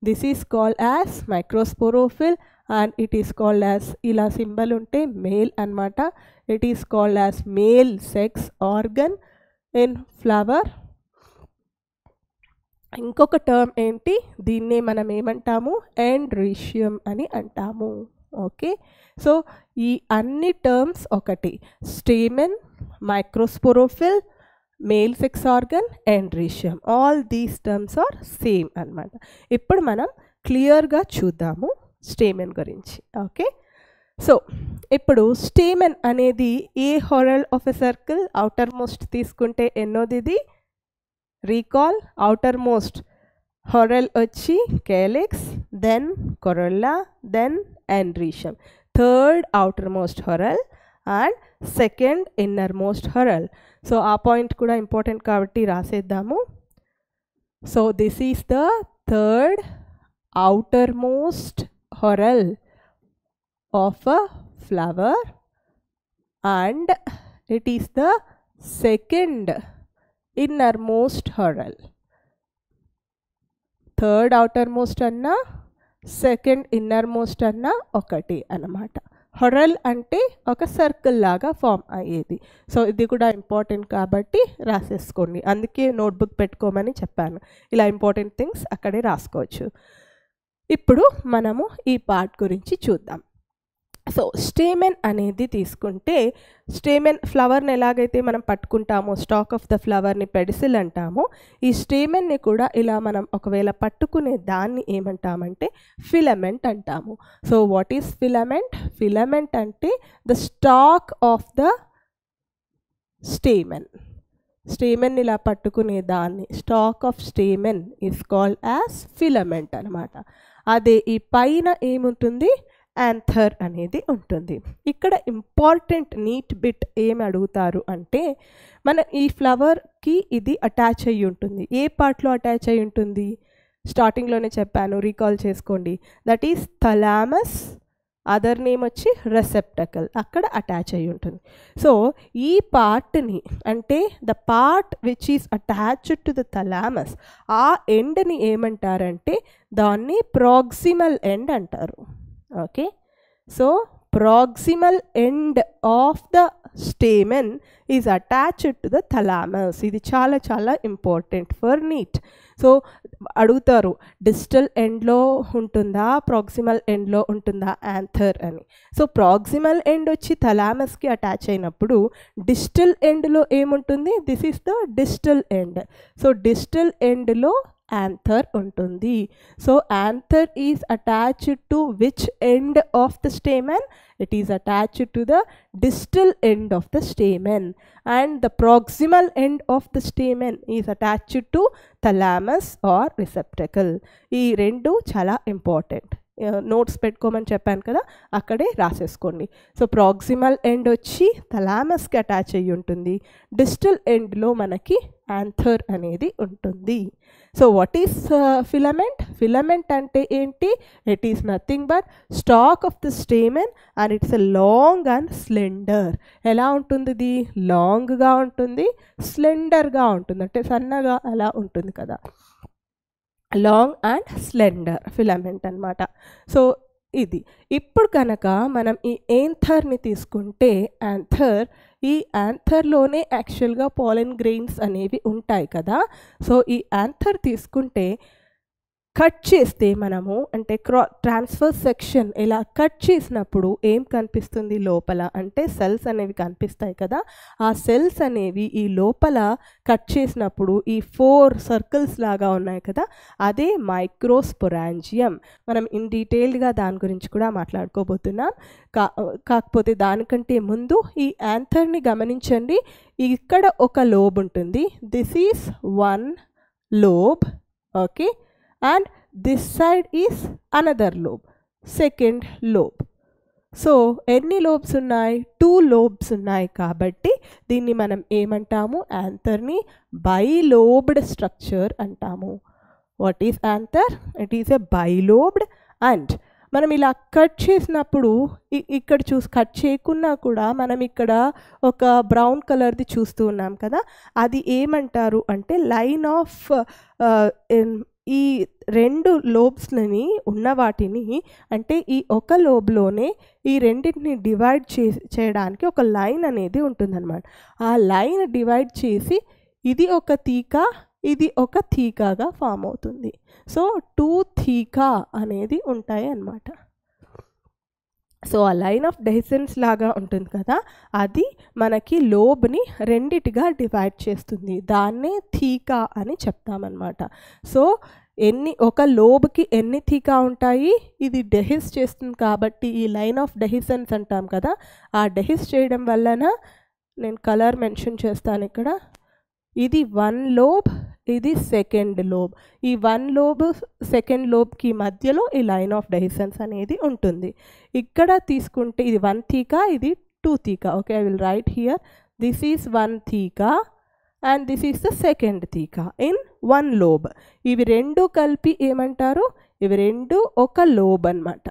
this is called as microsporophyll and it is called as ఇలా సింబల్ ఉంటే మేల్ అనమాట it is called as male sex organ in flower ఇంకొక టర్మ్ ఏంటి దీన్నే మనం ఏమంటాము రీషియం అని అంటాము ఓకే సో ఈ అన్ని టర్మ్స్ ఒకటి stamen microsporophyll male sex organ androecium all these terms are same అనమాట ఇప్పుడు మనం క్లియర్గా చూద్దాము స్టేమెన్ గురించి ఓకే సో ఇప్పుడు స్టేమన్ అనేది ఏ whorl of a circle outermost తీసుకుంటే ఎన్నోది ఇది రీకాల్ అవుటర్ మోస్ట్ హొరల్ వచ్చి calyx then corolla then androecium third outer outermost whorl and second inner innermost whorl so ఆ పాయింట్ కూడా ఇంపార్టెంట్ కాబట్టి రాసేద్దాము so this is the third most whorl of a flower and it is the second inner innermost whorl. Third outer outermost అన్నా second inner innermost అన్నా ఒకటి అన్నమాట whorl అంటే ఒక సర్కిల్ లాగా ఫామ్ అయ్యేది సో ఇది కూడా ఇంపార్టెంట్ కాబట్టి రాసేసుకోండి అందుకే నోట్బుక్ పెట్టుకోమని చెప్పాను ఇలా ఇంపార్టెంట్ థింగ్స్ అక్కడే రాసుకోవచ్చు ఇప్పుడు మనము ఈ పార్ట్ గురించి చూద్దాం సో స్టేమెన్ అనేది తీసుకుంటే స్టేమెన్ ఫ్లవర్ని ఎలాగైతే మనం పట్టుకుంటామో స్టాక్ ఆఫ్ ద ఫ్లవర్ని పెడిసిల్ అంటామో ఈ స్టేమెన్ని కూడా ఇలా మనం ఒకవేళ పట్టుకునే దాన్ని ఏమంటామంటే ఫిలమెంట్ అంటాము so what is filament filament అంటే the stalk of the stamen stamen ఇలా పట్టుకునే దాన్ని stalk of stamen is called as filament అనమాట అదే ఈ పైన ఏముంటుంది యాంథర్ అనేది ఉంటుంది ఇక్కడ ఇంపార్టెంట్ నీట్ బిట్ ఏం అడుగుతారు అంటే మన ఈ ఫ్లవర్కి ఇది అటాచ్ అయ్యి ఉంటుంది ఏ పార్ట్లో అటాచ్ అయ్యి ఉంటుంది స్టార్టింగ్లోనే చెప్పాను రీకాల్ చేసుకోండి that is thalamus other name వచ్చి రెసెప్టకల్ అక్కడ అటాచ్ అయి ఉంటుంది సో ఈ పార్ట్ని అంటే the part which is attached to the thalamus ఆ ఎండ్ని ఏమంటారంటే దాన్ని ప్రాక్సిమల్ ఎండ్ అంటారు okay so proximal end of the stamen is attached to the thalamus ఇది చాలా చాలా ఇంపార్టెంట్ ఫర్ నీట్ సో అడుగుతారు డిజిటల్ ఎండ్లో ఉంటుందా ప్రాక్సిమల్ ఎండ్లో ఉంటుందా యాంథర్ అని సో ప్రాక్సిమల్ ఎండ్ వచ్చి థలామస్కి అటాచ్ అయినప్పుడు డిజిటల్ ఎండ్లో ఏముంటుంది this is the distal end so distal ఎండ్లో anther untundi so anther is attached to which end of the stamen it is attached to the distal end of the stamen and the proximal end of the stamen is attached to thalamus or receptacle E rendu chala important notes పెట్టుకోమని చెప్పాను కదా అక్కడే రాసేసుకోండి so proximal end వచ్చి థలామస్కి attach అయ్యి ఉంటుంది digital ఎండ్లో మనకి anther అనేది ఉంటుంది so what is filament filament అంటే ఏంటి it is nothing but stalk of the stamen and it's a long and slender ఎలా ఉంటుంది ఇది లాంగ్గా ఉంటుంది స్లెండర్గా ఉంటుంది అంటే సన్నగా అలా ఉంటుంది కదా లాంగ్ అండ్ స్లెండర్ ఫిలమెంట్ అనమాట సో ఇది ఇప్పుడు కనుక మనం ఈ ఏంథర్ని తీసుకుంటే యాంథర్ ఈ యాంథర్లోనే యాక్చువల్గా పాలన్ గ్రెయిన్స్ అనేవి ఉంటాయి కదా సో ఈ యాంథర్ తీసుకుంటే కట్ చేస్తే మనము అంటే క్రా ట్రాన్స్ఫర్ సెక్షన్ ఇలా కట్ చేసినప్పుడు ఏం కనిపిస్తుంది లోపల అంటే సెల్స్ అనేవి కనిపిస్తాయి కదా ఆ సెల్స్ అనేవి ఈ లోపల కట్ చేసినప్పుడు ఈ ఫోర్ సర్కిల్స్ లాగా ఉన్నాయి కదా అదే మైక్రోస్పొరాంజియం మనం ఇన్ డీటెయిల్డ్గా దాని గురించి కూడా మాట్లాడుకోబోతున్నాం కా కాకపోతే దానికంటే ముందు ఈ యాంథర్ని గమనించండి ఇక్కడ ఒక లోబ్ ఉంటుంది this is one lobe okay and this side is another lobe second lobe so ఎన్ని లోబ్స్ ఉన్నాయి టూ లోబ్స్ ఉన్నాయి కాబట్టి దీన్ని మనం ఏమంటాము యాంథర్ని బైలోబ్డ్ స్ట్రక్చర్ అంటాము what is anther it is a bilobed and మనం ఇలా కట్ చేసినప్పుడు ఇక్కడ చూసి కట్ చేయకున్నా కూడా మనం ఇక్కడ ఒక బ్రౌన్ కలర్ది చూస్తూ ఉన్నాం కదా అది ఏమంటారు అంటే లైన్ ఆఫ్ ఈ రెండు లోబ్స్ని ఉన్న వాటిని అంటే ఈ ఒక లోబ్లోనే ఈ రెండింటిని డివైడ్ చే చేయడానికి ఒక లైన్ అనేది ఉంటుందన్నమాట ఆ లైన్ డివైడ్ చేసి ఇది ఒక తీక ఇది ఒక తీకాగా ఫామ్ అవుతుంది సో టూ తీకా అనేది ఉంటాయి అన్నమాట సో ఆ లైన్ ఆఫ్ డెసిన్స్ లాగా ఉంటుంది కదా అది మనకి లోబ్ని రెండిటిగా డివైడ్ చేస్తుంది దాన్నే థీకా అని చెప్తామన్నమాట సో ఎన్ని ఒక లోబ్కి ఎన్ని థీకా ఉంటాయి ఇది డెహిస్ చేస్తుంది కాబట్టి ఈ లైన్ ఆఫ్ డెహిసన్స్ అంటాం కదా ఆ డెహిస్ చేయడం వలన నేను కలర్ మెన్షన్ చేస్తాను ఇక్కడ ఇది వన్ లోబ్ ఇది సెకండ్ లోబ్ ఈ వన్ లోబ్ సెకండ్ లోబ్కి మధ్యలో ఈ లైన్ ఆఫ్ డెహిసన్స్ అనేది ఉంటుంది ఇక్కడ తీసుకుంటే ఇది వన్ థీకా ఇది two theca okay I will write here this is one theca and this is the second theca in one lobe ఇవి రెండు కలిపి ఏమంటారు ఇవి రెండు ఒక లోబ్ అనమాట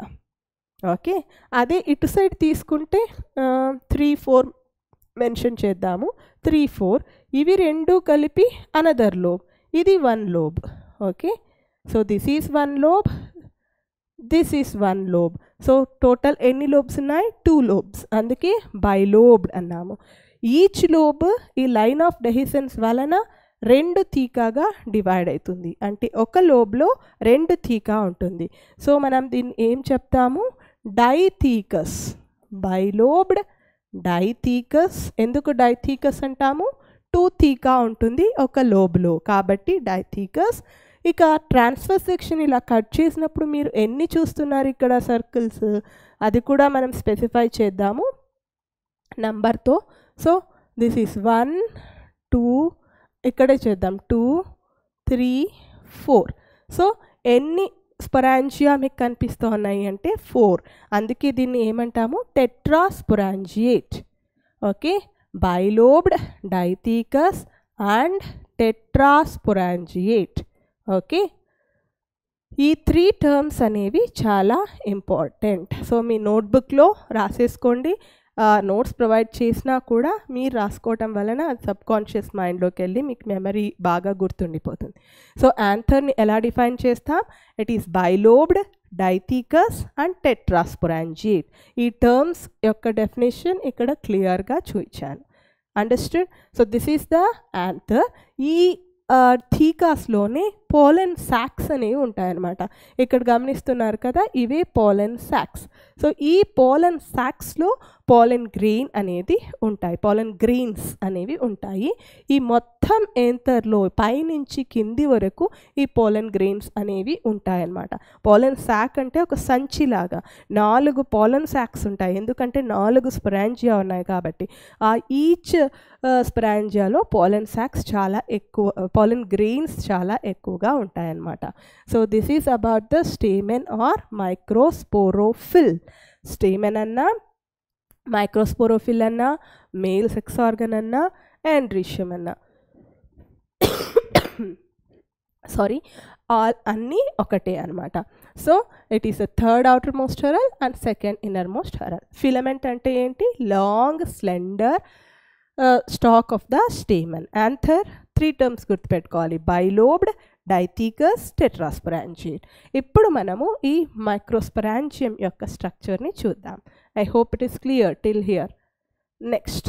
ఓకే అదే ఇటు సైడ్ తీసుకుంటే త్రీ ఫోర్ మెన్షన్ చేద్దాము త్రీ ఫోర్ ఇవి రెండు కలిపి అనదర్ లోబ్ ఇది one lobe okay so this is one lobe this is one lobe so total ఎన్ని లోబ్స్ ఉన్నాయి టూ లోబ్స్ అందుకే బైలోబ్డ్ అన్నాము ఈచ్ లోబ్ ఈ లైన్ ఆఫ్ డెహిసెన్స్ వలన రెండు తీకాగా డివైడ్ అవుతుంది అంటే ఒక లోబ్లో రెండు తీకా ఉంటుంది సో మనం దీన్ని ఏం చెప్తాము డైథీకస్ బైలోబ్డ్ డైథీకస్ ఎందుకు డైథీకస్ అంటాము టూ తీకా ఉంటుంది ఒక లోబ్లో కాబట్టి డైథీకస్ ఇక ట్రాన్స్ఫర్ సెక్షన్ ఇలా కట్ చేసినప్పుడు మీరు ఎన్ని చూస్తున్నారు ఇక్కడ సర్కిల్స్ అది కూడా మనం స్పెసిఫై చేద్దాము నంబర్తో so this is one two ఇక్కడే చేద్దాం టూ త్రీ ఫోర్ సో ఎన్ని స్పొరాంజియా మీకు కనిపిస్తూ ఉన్నాయి అంటే ఫోర్ అందుకే దీన్ని ఏమంటాము tetrasporangiate okay bilobed dithecous and tetrasporangiate okay ఈ త్రీ టర్మ్స్ అనేవి చాలా ఇంపార్టెంట్ సో మీ నోట్బుక్లో రాసేసుకోండి నోట్స్ ప్రొవైడ్ చేసినా కూడా మీరు రాసుకోవటం వలన అది సబ్కాన్షియస్ మైండ్లోకి వెళ్ళి మీకు మెమరీ బాగా గుర్తుండిపోతుంది సో యాన్థర్ని ఎలా డిఫైన్ చేస్తాం it is bilobed dithecous and tetrasporangiate ఈ టర్మ్స్ యొక్క డెఫినేషన్ ఇక్కడ క్లియర్గా చూపించాను understand so this is the anther ఈ థీకాస్లోనే పోలెన్ శాక్స్ అనేవి ఉంటాయన్నమాట ఇక్కడ గమనిస్తున్నారు కదా ఇవే పోలెన్ శాక్స్ సో ఈ పోలెన్ శాక్స్లో పాలన్ గ్రీన్ అనేది ఉంటాయి పాలన్ గ్రీన్స్ అనేవి ఉంటాయి ఈ మొత్తం ఏంతర్లో పైనుంచి కింది వరకు ఈ పోలన్ గ్రీన్స్ అనేవి ఉంటాయన్నమాట పోలన్ శాక్ అంటే ఒక సంచిలాగా నాలుగు పాలన్ శాక్స్ ఉంటాయి ఎందుకంటే నాలుగు స్ప్రాంజియా ఉన్నాయి కాబట్టి ఆ ఈచ్ స్ప్రాంజియాలో పోలన్ శాక్స్ చాలా ఎక్కువ పోలన్ గ్రీన్స్ చాలా ఎక్కువగా ఉంటాయన్నమాట so this is about the stamen or microsporophyll stamen అన్నా మైక్రోస్పోరోఫిల్ మేల్ సెక్స్ ఆర్గన్ అన్న ಆರ್ಗನನ್ನು అన్న సారీ ఆల్ అన్నీ ఒకటే అనమాట so it is the third outer most whorl and second inner most whorl filament అంటే ఏంటి long slender stalk of the stamen anther three terms గుర్తుపెట్టుకోవాలి bilobed డైథీకస్ టెట్రాస్పరాంజియం ఇప్పుడు మనము ఈ మైక్రోస్పరాంజియం యొక్క స్ట్రక్చర్ని చూద్దాం I hope it is clear till here. Next,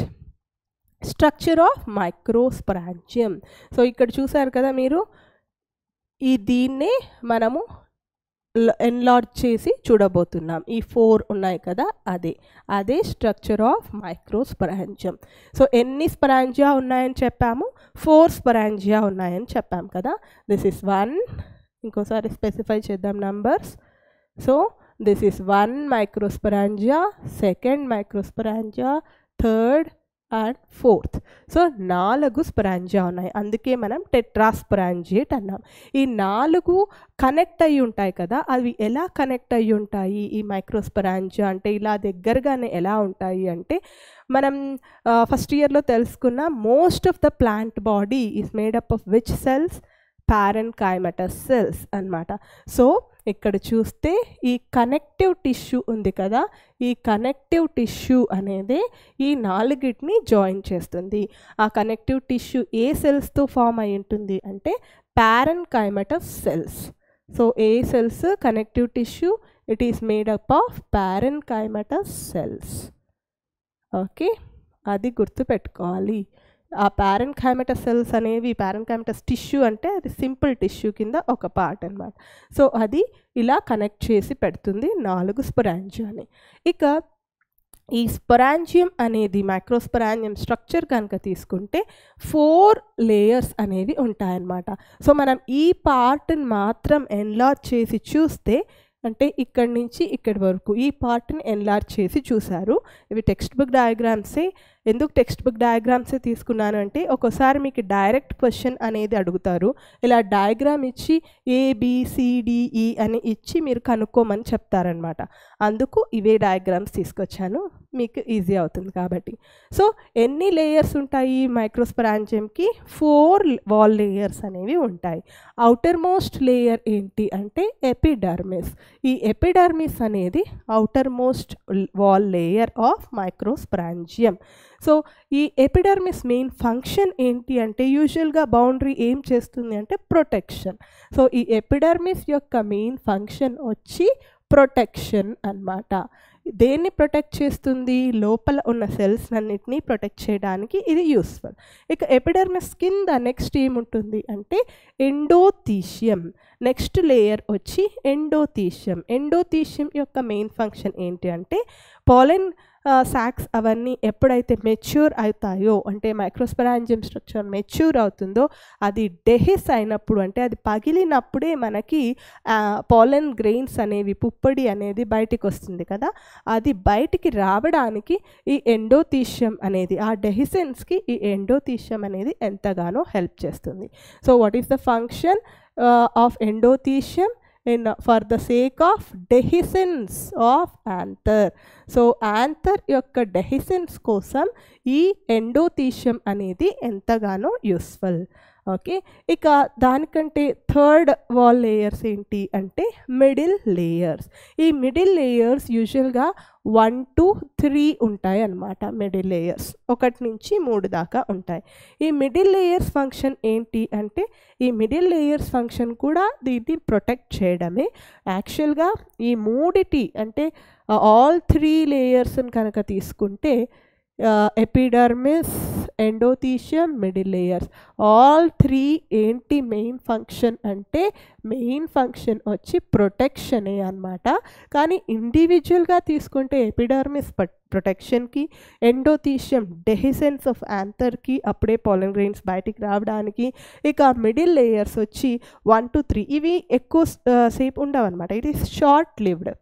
structure of microsporangium so ఇక్కడ చూసారు కదా మీరు ఈ దీన్నే మనము ఎన్లార్జ్ చేసి చూడబోతున్నాం ఈ ఫోర్ ఉన్నాయి కదా అదే అదే స్ట్రక్చర్ ఆఫ్ మైక్రోస్పరాంజియం సో ఎన్ని స్పరాంజియా ఉన్నాయని చెప్పాము ఫోర్ స్పరాంజియా ఉన్నాయని చెప్పాము కదా దిస్ ఇస్ వన్ ఇంకోసారి స్పెసిఫై చేద్దాం numbers so This is one microsporangia, second microsporangia, third and fourth so నాలుగు స్పరాంజియా ఉన్నాయి అందుకే మనం టెట్రాస్పరాంజియేట్ అన్నాం ఈ నాలుగు కనెక్ట్ అయ్యి ఉంటాయి కదా అవి ఎలా కనెక్ట్ అయ్యి ఉంటాయి ఈ మైక్రోస్పరాంజియా అంటే ఇలా దగ్గరగానే ఎలా ఉంటాయి అంటే మనం ఫస్ట్ ఇయర్లో తెలుసుకున్న most of the plant body is made up of which cells parenchymatous cells అనమాట సో ఇక్కడ చూస్తే ఈ కనెక్టివ్ టిష్యూ ఉంది కదా ఈ కనెక్టివ్ టిష్యూ అనేది ఈ నాలుగిటిని జాయిన్ చేస్తుంది ఆ కనెక్టివ్ టిష్యూ ఏ సెల్స్తో ఫామ్ అయి ఉంటుంది అంటే ప్యారన్కైమటస్ సెల్స్ సో ఏ cells connective tissue it is made up of parenchymatous cells okay అది గుర్తుపెట్టుకోవాలి ఆ ప్యారెన్కామెట సెల్స్ అనేవి ప్యారెన్కామెటస్ టిష్యూ అంటే అది సింపుల్ టిష్యూ కింద ఒక పార్ట్ అనమాట సో అది ఇలా కనెక్ట్ చేసి పెడుతుంది నాలుగు స్పొరాంజియాని ఇక ఈ స్పరాంజియం అనేది మైక్రోస్పరాంజియం స్ట్రక్చర్ కనుక తీసుకుంటే ఫోర్ లేయర్స్ అనేవి ఉంటాయన్నమాట సో మనం ఈ పార్ట్ని మాత్రం ఎన్లార్జ్ చేసి చూస్తే అంటే ఇక్కడి నుంచి ఇక్కడి వరకు ఈ పార్ట్ని ఎన్లార్జ్ చేసి చూశారు ఇవి టెక్స్ట్ బుక్ డయాగ్రామ్సే ఎందుకు టెక్స్ట్ బుక్ డయాగ్రామ్సే అంటే ఒక్కోసారి మీకు డైరెక్ట్ క్వశ్చన్ అనేది అడుగుతారు ఇలా డయాగ్రామ్ ఇచ్చి ఏబిసిడిఈ e అని ఇచ్చి మీరు కనుక్కోమని చెప్తారనమాట అందుకు ఇవే డయాగ్రామ్స్ తీసుకొచ్చాను మీకు ఈజీ అవుతుంది కాబట్టి సో ఎన్ని లేయర్స్ ఉంటాయి మైక్రోస్పరాంజియంకి ఫోర్ వాల్ లేయర్స్ అనేవి ఉంటాయి అవుటర్ మోస్ట్ లేయర్ ఏంటి అంటే ఎపిడర్మిస్ ఈ ఎపిడర్మిస్ అనేది outer most wall layer of microsporangium so ఈ ఎపిడర్మిస్ మెయిన్ ఫంక్షన్ ఏంటి అంటే యూజువల్గా బౌండరీ ఏం చేస్తుంది అంటే ప్రొటెక్షన్ సో ఈ ఎపిడర్మిస్ యొక్క మెయిన్ ఫంక్షన్ వచ్చి ప్రొటెక్షన్ అనమాట దేన్ని ప్రొటెక్ట్ చేస్తుంది లోపల ఉన్న సెల్స్ అన్నిటినీ ప్రొటెక్ట్ చేయడానికి ఇది యూస్ఫుల్ ఇక ఎపిడర్మిస్ కింద నెక్స్ట్ ఏముంటుంది అంటే ఎండోతీషియం నెక్స్ట్ లేయర్ వచ్చి ఎండోతీషియం ఎండోతీషియం యొక్క మెయిన్ ఫంక్షన్ ఏంటి అంటే పాలెన్ సాక్స్ అవన్నీ ఎప్పుడైతే మెచ్యూర్ అవుతాయో అంటే మైక్రోస్పరాంజియం స్ట్రక్చర్ మెచ్యూర్ అవుతుందో అది డెహిస్ అయినప్పుడు అంటే అది పగిలినప్పుడే మనకి పోలెన్ గ్రెయిన్స్ అనేవి పుప్పడి అనేది బయటికి వస్తుంది కదా అది బయటికి రావడానికి ఈ ఎండోతీష్యం అనేది ఆ డెహిసెన్స్కి ఈ ఎండోతీష్యం అనేది ఎంతగానో హెల్ప్ చేస్తుంది so what is the function of endothecium in for the sake of dehiscence of anther so anther యొక్క డెహిసిన్స్ కోసం ఈ ఎండోథీషియం అనేది ఎంతగానో యూస్ఫుల్ ఓకే ఇక దానికంటే థర్డ్ వాల్ లేయర్స్ ఏంటి అంటే మిడిల్ లేయర్స్ ఈ మిడిల్ లేయర్స్ యూజువల్గా వన్ టు త్రీ ఉంటాయి అన్నమాట మిడిల్ లేయర్స్ ఒకటి నుంచి మూడు దాకా ఉంటాయి ఈ మిడిల్ లేయర్స్ ఫంక్షన్ ఏంటి అంటే ఈ మిడిల్ లేయర్స్ ఫంక్షన్ కూడా దీన్ని ప్రొటెక్ట్ చేయడమే యాక్చువల్గా ఈ మూడిటి అంటే ఆల్ త్రీ లేయర్స్ని కనుక తీసుకుంటే epidermis endothecium middle layers all three ఏంటి మెయిన్ ఫంక్షన్ అంటే మెయిన్ ఫంక్షన్ వచ్చి ప్రొటెక్షనే అనమాట కానీ ఇండివిజువల్గా తీసుకుంటే ఎపిడర్మిస్ ప్రొటెక్షన్కి ఎండోతీషియం డెహిసెన్స్ ఆఫ్ యాంథర్కి అప్పుడే పోలన్ గ్రెయిన్స్ బయటికి రావడానికి ఇక మిడిల్ లేయర్స్ వచ్చి వన్ టు త్రీ ఇవి ఎక్కువ uh, సేపు ఉండవు అనమాట it is short lived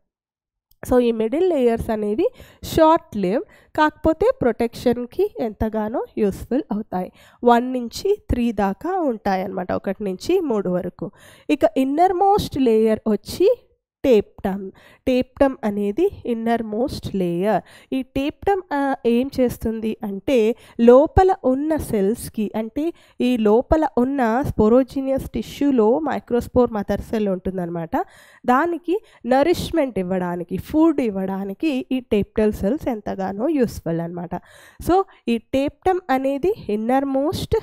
so ఈ మిడిల్ లేయర్స్ అనేవి షార్ట్ లివ్ కాకపోతే ప్రొటెక్షన్కి ఎంతగానో యూస్ఫుల్ అవుతాయి వన్ నుంచి త్రీ దాకా ఉంటాయి అన్నమాట ఒకటి నుంచి మూడు వరకు ఇక ఇన్నర్ మోస్ట్ లేయర్ వచ్చి టేప్టమ్ టేప్టమ్ అనేది ఇన్నర్ మోస్ట్ లేయర్ ఈ టేప్టమ్ ఏం చేస్తుంది అంటే లోపల ఉన్న సెల్స్కి అంటే ఈ లోపల ఉన్న స్పోరోజీనియస్ టిష్యూలో మైక్రోస్పోర్ మదర్ సెల్ ఉంటుందన్నమాట దానికి నరిష్మెంట్ ఇవ్వడానికి ఫుడ్ ఇవ్వడానికి ఈ టేప్టల్ సెల్స్ ఎంతగానో యూస్ఫుల్ అనమాట సో ఈ టేప్టమ్ అనేది ఇన్నర్ మోస్ట్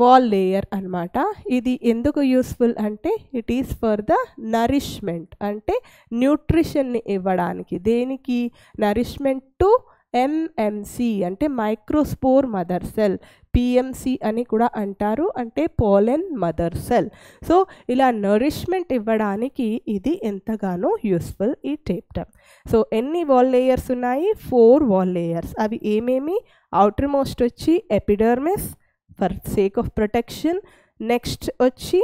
వాల్ లేయర్ అనమాట ఇది ఎందుకు యూస్ఫుల్ అంటే it is for the nourishment అంటే న్యూట్రిషన్ని ఇవ్వడానికి దేనికి నరిష్మెంట్ టు ఎంఎంసి అంటే మైక్రోస్పోర్ మదర్ సెల్ పిఎంసి అని కూడా అంటారు అంటే పోలెన్ మదర్ సెల్ సో ఇలా నరిష్మెంట్ ఇవ్వడానికి ఇది ఎంతగానో యూస్ఫుల్ ఈ టేప్టమ్ సో ఎన్ని వాల్ లేయర్స్ ఉన్నాయి ఫోర్ వాల్ లేయర్స్ అవి ఏమేమి అవుటర్ మోస్ట్ వచ్చి epidermis for sake of protection next వచ్చి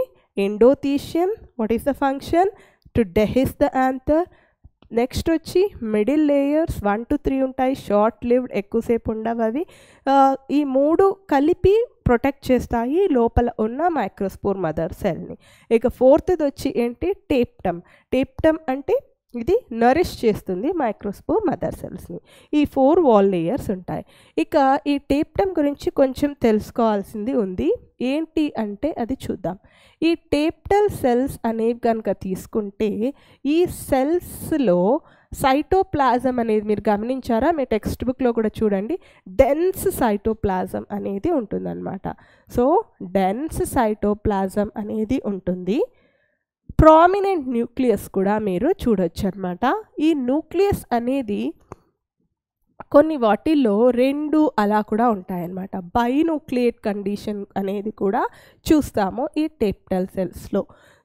endothecium what is the function to dehisce the anther next వచ్చి middle layers one to three ఉంటాయి short lived ఎక్కువసేపు ఉండవు అవి ఈ మూడు కలిపి ప్రొటెక్ట్ చేస్తాయి లోపల ఉన్న మైక్రోస్పోర్ మదర్ సెల్ని ఇక ఫోర్త్ది వచ్చి ఏంటి టేప్టమ్ టేప్టమ్ అంటే ఇది నరిష్ చేస్తుంది మైక్రోస్పో మదర్ సెల్స్ని ఈ ఫోర్ వాల్ లేయర్స్ ఉంటాయి ఇక ఈ టేప్టమ్ గురించి కొంచెం తెలుసుకోవాల్సింది ఉంది ఏంటి అంటే అది చూద్దాం ఈ టేప్టల్ సెల్స్ అనేవి కనుక తీసుకుంటే ఈ సెల్స్లో సైటోప్లాజం అనేది మీరు గమనించారా మీ టెక్స్ట్ బుక్లో కూడా చూడండి డెన్స్ సైటోప్లాజం అనేది ఉంటుందన్నమాట సో డెన్స్ సైటోప్లాజం అనేది ఉంటుంది ప్రామినెంట్ న్యూక్లియస్ కూడా మీరు చూడొచ్చు అనమాట ఈ న్యూక్లియస్ అనేది కొన్ని వాటిల్లో రెండు అలా కూడా ఉంటాయన్నమాట న్యూక్లియేట్ కండిషన్ అనేది కూడా చూస్తాము ఈ టెప్టల్ సెల్స్లో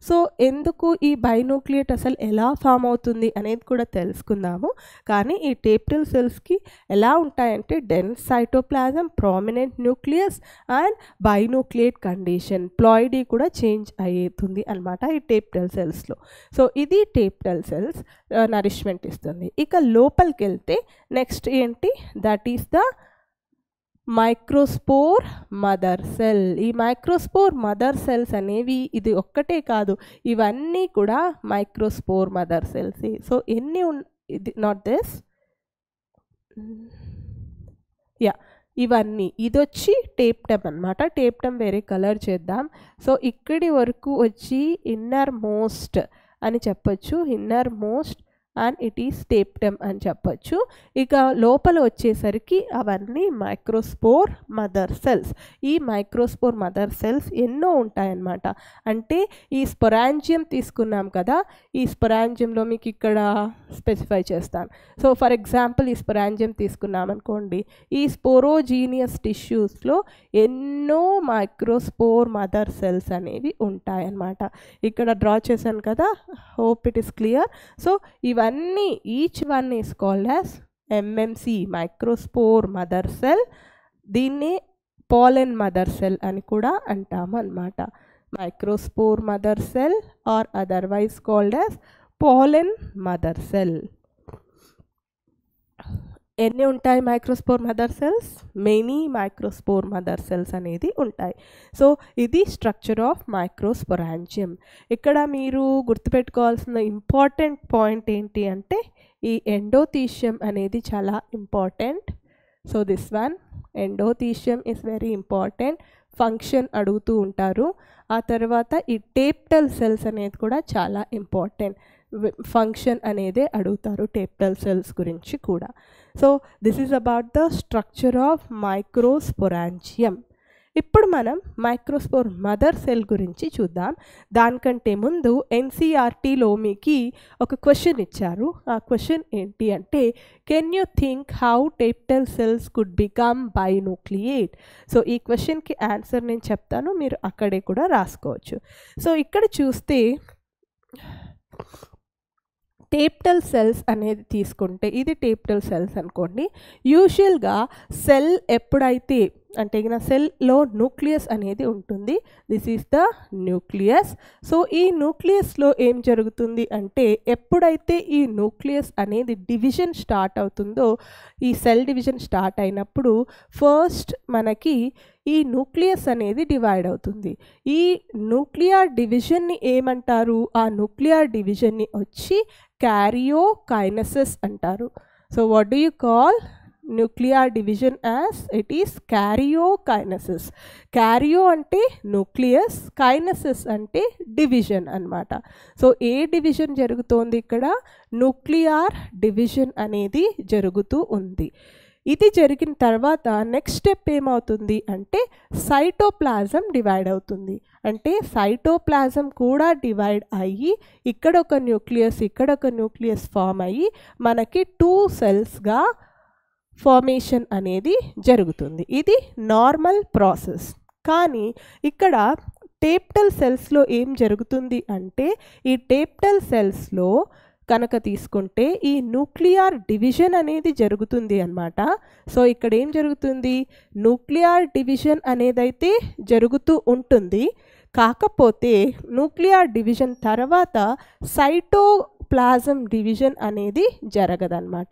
సో ఎందుకు ఈ బైనోక్లియేట్ అసలు ఎలా ఫామ్ అవుతుంది అనేది కూడా తెలుసుకుందాము కానీ ఈ టేప్రిల్ సెల్స్కి ఎలా ఉంటాయంటే dense cytoplasm prominent nucleus and binucleate condition ploidy కూడా చేంజ్ అవుతుంది అనమాట ఈ టేప్టల్ సెల్స్లో సో ఇది టేప్టల్ సెల్స్ నరిష్మెంట్ ఇస్తుంది ఇక లోపలికి వెళ్తే నెక్స్ట్ ఏంటి that is the microspore mother cell ఈ మైక్రోస్పోర్ మదర్ సెల్స్ అనేవి ఇది ఒక్కటే కాదు ఇవన్నీ కూడా మైక్రోస్పోర్ మదర్ సెల్స్ సో ఎన్ని ఇది నాట్ దిస్ యా ఇవన్నీ ఇది వచ్చి టేప్టమ్ అనమాట టేప్టమ్ వేరే కలర్ చేద్దాం సో ఇక్కడి వరకు వచ్చి ఇన్నర్ మోస్ట్ అని చెప్పొచ్చు inner most and it is tapetum అని చెప్పచ్చు ఇక లోపల వచ్చేసరికి అవన్నీ మైక్రోస్పోర్ మదర్ సెల్స్ ఈ మైక్రోస్పోర్ మదర్ సెల్స్ ఎన్నో ఉంటాయన్నమాట అంటే ఈ స్పొరాంజియం తీసుకున్నాం కదా ఈ స్పొరాంజియంలో మీకు ఇక్కడ స్పెసిఫై చేస్తాను సో ఫర్ ఎగ్జాంపుల్ ఈ స్పొరాంజియం తీసుకున్నాం అనుకోండి ఈ స్పోరోజీనియస్ టిష్యూస్లో ఎన్నో మైక్రోస్పోర్ మదర్ సెల్స్ అనేవి ఉంటాయన్నమాట ఇక్కడ డ్రా చేశాను కదా hope it is clear so ఇవన్నీ ఇవన్నీ each one is called as MMC microspore mother cell దీన్ని పాలెన్ మదర్ సెల్ అని కూడా అంటాము అనమాట microspore mother cell or otherwise called as pollen mother cell ఎన్ని ఉంటాయి microspore mother cells many microspore mother cells అనేది ఉంటాయి సో ఇది స్ట్రక్చర్ ఆఫ్ మైక్రోస్పొరాంజియం ఇక్కడ మీరు గుర్తుపెట్టుకోవాల్సిన ఇంపార్టెంట్ పాయింట్ ఏంటి అంటే ఈ ఎండోథీషియం అనేది చాలా important so this one endothecium is very important function అడుగుతూ ఉంటారు ఆ తర్వాత ఈ టేప్టల్ సెల్స్ అనేది కూడా చాలా ఇంపార్టెంట్ ఫంక్షన్ అనేది అడుగుతారు టేప్టల్ సెల్స్ గురించి కూడా so this is about the structure of microsporangium ఇప్పుడు మనం మైక్రోస్పోర్ మదర్ సెల్ గురించి చూద్దాం దానికంటే ముందు ఎన్సీఆర్టీలో e మీకు ఒక క్వశ్చన్ ఇచ్చారు ఆ క్వశ్చన్ ఏంటి అంటే can you think how tapetal cells could become nucleate so ఈ క్వశ్చన్కి ఆన్సర్ నేను చెప్తాను మీరు అక్కడే కూడా రాసుకోవచ్చు సో ఇక్కడ చూస్తే టేప్టల్ సెల్స్ అనేది తీసుకుంటే ఇది టేప్టల్ సెల్స్ అనుకోండి యూజువల్గా సెల్ ఎప్పుడైతే అంటే ఇక సెల్లో న్యూక్లియస్ అనేది ఉంటుంది this is the nucleus so ఈ న్యూక్లియస్లో ఏం జరుగుతుంది అంటే ఎప్పుడైతే ఈ న్యూక్లియస్ అనేది డివిజన్ స్టార్ట్ అవుతుందో ఈ సెల్ డివిజన్ స్టార్ట్ అయినప్పుడు ఫస్ట్ మనకి ఈ న్యూక్లియస్ అనేది డివైడ్ అవుతుంది ఈ న్యూక్లియర్ డివిజన్ని ఏమంటారు ఆ న్యూక్లియర్ డివిజన్ని వచ్చి క్యారియో కైనసెస్ అంటారు so what do you call division as it is karyokinesis karyo అంటే న్యూక్లియస్ కైనసిస్ అంటే డివిజన్ అనమాట సో ఏ డివిజన్ జరుగుతోంది ఇక్కడ న్యూక్లియర్ డివిజన్ అనేది జరుగుతూ ఉంది ఇది జరిగిన తర్వాత నెక్స్ట్ స్టెప్ ఏమవుతుంది అంటే సైటోప్లాజం డివైడ్ అవుతుంది అంటే సైటోప్లాజం కూడా డివైడ్ అయ్యి ఇక్కడ ఒక న్యూక్లియస్ ఇక్కడ ఒక న్యూక్లియస్ ఫామ్ అయ్యి మనకి టూ సెల్స్గా ఫార్మేషన్ అనేది జరుగుతుంది ఇది నార్మల్ ప్రాసెస్ కానీ ఇక్కడ టేప్టల్ సెల్స్లో ఏం జరుగుతుంది అంటే ఈ టేప్టల్ సెల్స్లో కనుక తీసుకుంటే ఈ న్యూక్లియర్ డివిజన్ అనేది జరుగుతుంది అనమాట సో ఇక్కడ ఏం జరుగుతుంది న్యూక్లియర్ డివిజన్ అనేదైతే జరుగుతూ ఉంటుంది కాకపోతే న్యూక్లియర్ డివిజన్ తర్వాత సైటో సైటోప్లాజం డివిజన్ అనేది జరగదన్నమాట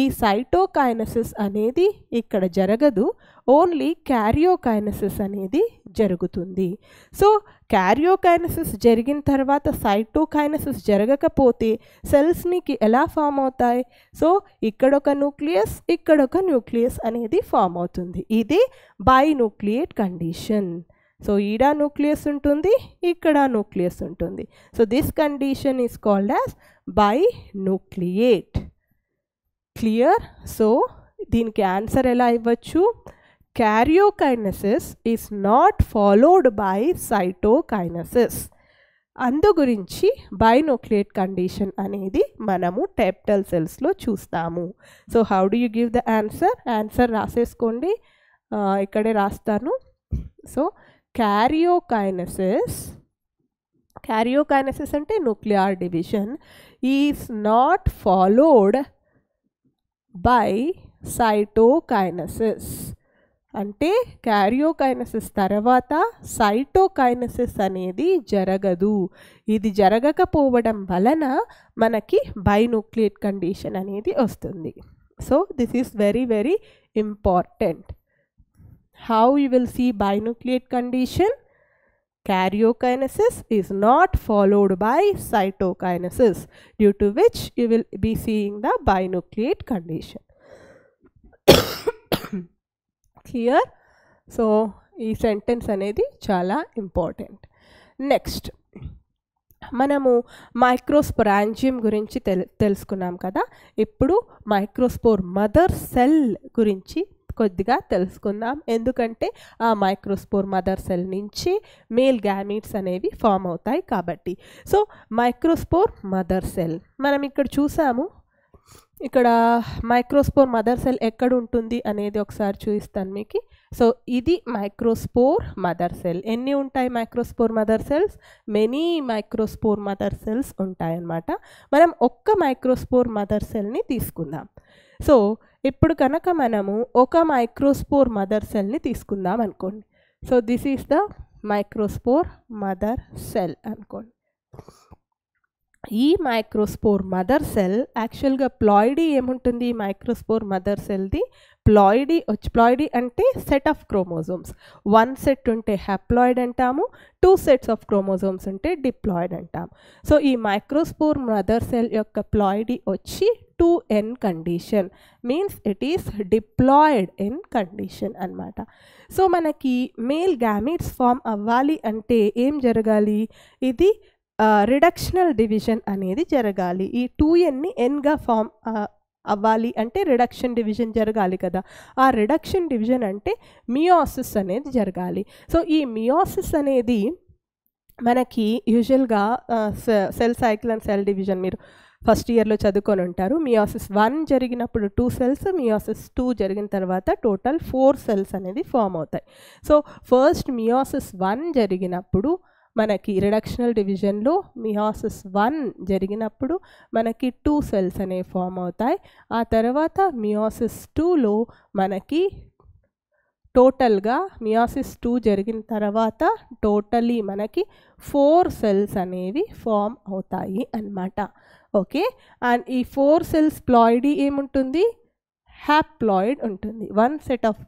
ఈ సైటోకైనసిస్ అనేది ఇక్కడ జరగదు ఓన్లీ క్యారియోకైనసిస్ అనేది జరుగుతుంది సో క్యారియోకైనసిస్ జరిగిన తర్వాత సైటోకైనసిస్ జరగకపోతే సెల్స్ నీకు ఎలా ఫామ్ అవుతాయి సో ఇక్కడ ఒక న్యూక్లియస్ ఇక్కడ ఒక న్యూక్లియస్ అనేది ఫామ్ అవుతుంది ఇది బై న్యూక్లియేట్ కండిషన్ సో ఈడ న్యూక్లియస్ ఉంటుంది ఇక్కడ న్యూక్లియస్ ఉంటుంది so this condition is called as binucleate clear so దీనికి ఆన్సర్ ఎలా ఇవ్వచ్చు karyokinesis is not followed by cytokinesis అందు గురించి బైనోక్లియేట్ కండిషన్ అనేది మనము టెప్టల్ సెల్స్లో చూస్తాము so how do you give the answer answer రాసేసుకోండి uh, ఇక్కడే రాస్తాను సో క్యారియోకైనసిస్ క్యారియోకైనసిస్ అంటే nuclear division is not followed by cytokinesis అంటే క్యారియోకైనసిస్ తర్వాత సైటోకైనసిస్ అనేది జరగదు ఇది జరగకపోవడం వలన మనకి బైన్యూక్లియేట్ కండిషన్ అనేది వస్తుంది so this is very very important how you will see binucleate condition karyokinesis is not followed by cytokinesis due to which you will be seeing the binucleate condition clear so ఈ sentence అనేది చాలా important next మనము మైక్రోస్పోరాంజియం గురించి తెలు తెలుసుకున్నాం కదా ఇప్పుడు microspore mother cell గురించి కొద్దిగా తెలుసుకుందాం ఎందుకంటే ఆ మైక్రోస్పోర్ మదర్ సెల్ నుంచి మేల్ గ్యామిట్స్ అనేవి ఫామ్ అవుతాయి కాబట్టి సో మైక్రోస్పోర్ మదర్ సెల్ మనం ఇక్కడ చూసాము ఇక్కడ మైక్రోస్పోర్ మదర్ సెల్ ఎక్కడ ఉంటుంది అనేది ఒకసారి చూపిస్తాను మీకు సో ఇది మైక్రోస్పోర్ మదర్ సెల్ ఎన్ని ఉంటాయి microspore mother cells many microspore mother cells ఉంటాయన్నమాట మనం ఒక్క మైక్రోస్పోర్ మదర్ సెల్ని తీసుకుందాం సో ఇప్పుడు కనుక మనము ఒక మైక్రోస్పోర్ మదర్ సెల్ని తీసుకుందాం అనుకోండి so this is the microspore mother cell అనుకోండి ఈ మైక్రోస్పోర్ మదర్ సెల్ యాక్చువల్గా ప్లాయిడీ ఏముంటుంది మైక్రోస్పోర్ మదర్ సెల్ది ప్లాయిడీ వచ్చి ప్లాయిడీ అంటే set of chromosomes one set ఉంటే హ్యాప్లాయిడ్ అంటాము టూ సెట్స్ ఆఫ్ క్రోమోజోమ్స్ ఉంటే డిప్లాయిడ్ అంటాము సో ఈ మైక్రోస్పోర్ మదర్ సెల్ యొక్క ప్లాయిడీ వచ్చి two n condition means it is diploid in condition అనమాట సో మనకి మేల్ గ్యామిట్స్ ఫామ్ అవ్వాలి అంటే ఏం జరగాలి ఇది రిడక్షనల్ డివిజన్ అనేది జరగాలి ఈ టూ ఎన్ని ఎన్గా ఫామ్ అవ్వాలి అంటే రిడక్షన్ డివిజన్ జరగాలి కదా ఆ రిడక్షన్ డివిజన్ అంటే మియోసిస్ అనేది జరగాలి సో ఈ మియోసిస్ అనేది మనకి యూజువల్గా cell cycle and cell division మీరు ఫస్ట్ ఇయర్లో చదువుకొని ఉంటారు మియోసిస్ వన్ జరిగినప్పుడు టూ సెల్స్ మియోసిస్ టూ జరిగిన తర్వాత టోటల్ ఫోర్ సెల్స్ అనేది ఫామ్ అవుతాయి సో ఫస్ట్ మియోసిస్ వన్ జరిగినప్పుడు మనకి రిడక్షనల్ డివిజన్లో మియాసిస్ వన్ జరిగినప్పుడు మనకి టూ సెల్స్ అనే ఫామ్ అవుతాయి ఆ తర్వాత మియాసిస్ టూలో మనకి టోటల్గా మియాసిస్ టూ జరిగిన తర్వాత టోటలీ మనకి ఫోర్ సెల్స్ అనేవి ఫామ్ అవుతాయి అన్నమాట ఓకే అండ్ ఈ ఫోర్ సెల్స్ ప్లాయిడీ ఏముంటుంది హ్యాప్లాయిడ్ ఉంటుంది వన్ సెట్ ఆఫ్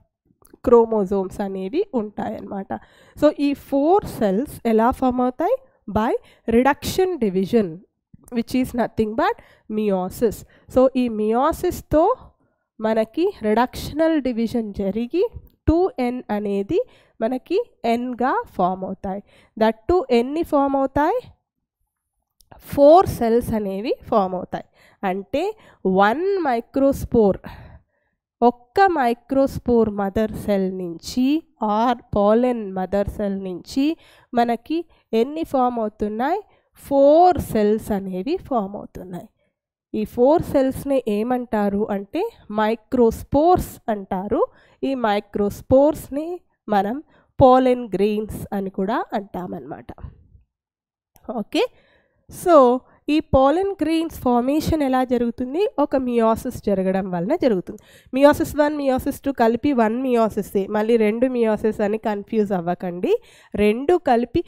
క్రోమోజోమ్స్ అనేవి ఉంటాయన్నమాట సో ఈ ఫోర్ సెల్స్ ఎలా ఫామ్ అవుతాయి by reduction division which is nothing but meiosis so ఈ మియోసిస్తో మనకి రిడక్షనల్ డివిజన్ జరిగి టూ ఎన్ అనేది మనకి ఎన్గా ఫామ్ అవుతాయి దట్ టూ ఎన్ని ఫామ్ అవుతాయి ఫోర్ సెల్స్ అనేవి ఫామ్ అవుతాయి అంటే వన్ మైక్రోస్పోర్ ఒక్క మైక్రోస్పోర్ మదర్ సెల్ నుంచి ఆర్ పోలెన్ మదర్ సెల్ నుంచి మనకి ఎన్ని ఫామ్ అవుతున్నాయి ఫోర్ సెల్స్ అనేవి ఫామ్ అవుతున్నాయి ఈ ఫోర్ సెల్స్ని ఏమంటారు అంటే మైక్రోస్పోర్స్ అంటారు ఈ మైక్రోస్పోర్స్ని మనం పోలెన్ గ్రెయిన్స్ అని కూడా అంటామన్నమాట ఓకే సో ఈ పోలన్ గ్రీన్స్ ఫార్మేషన్ ఎలా జరుగుతుంది ఒక మియోసిస్ జరగడం వలన జరుగుతుంది మియోసిస్ వన్ మియోసిస్ టూ కలిపి వన్ మియోసిసే మళ్ళీ రెండు మియోసిస్ అని కన్ఫ్యూజ్ అవ్వకండి రెండు కలిపి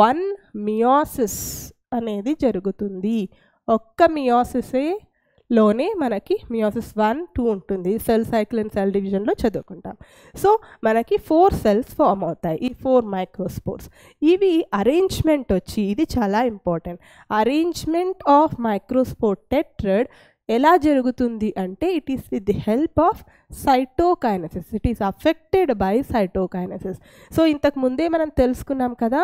వన్ మియోసిస్ అనేది జరుగుతుంది ఒక్క మియోసిసే లోనే మనకి మియోసిస్ వన్ టూ ఉంటుంది సెల్ సైకిల్ అండ్ సెల్ డివిజన్లో చదువుకుంటాం సో మనకి ఫోర్ సెల్స్ ఫామ్ అవుతాయి ఈ ఫోర్ మైక్రోస్పోర్స్ ఇవి అరేంజ్మెంట్ వచ్చి ఇది చాలా ఇంపార్టెంట్ అరేంజ్మెంట్ ఆఫ్ మైక్రోస్పోర్ టెట్రడ్ ఎలా జరుగుతుంది అంటే it is with the help of cytokinesis it is affected by cytokinesis so ఇంతకు ముందే మనం తెలుసుకున్నాం కదా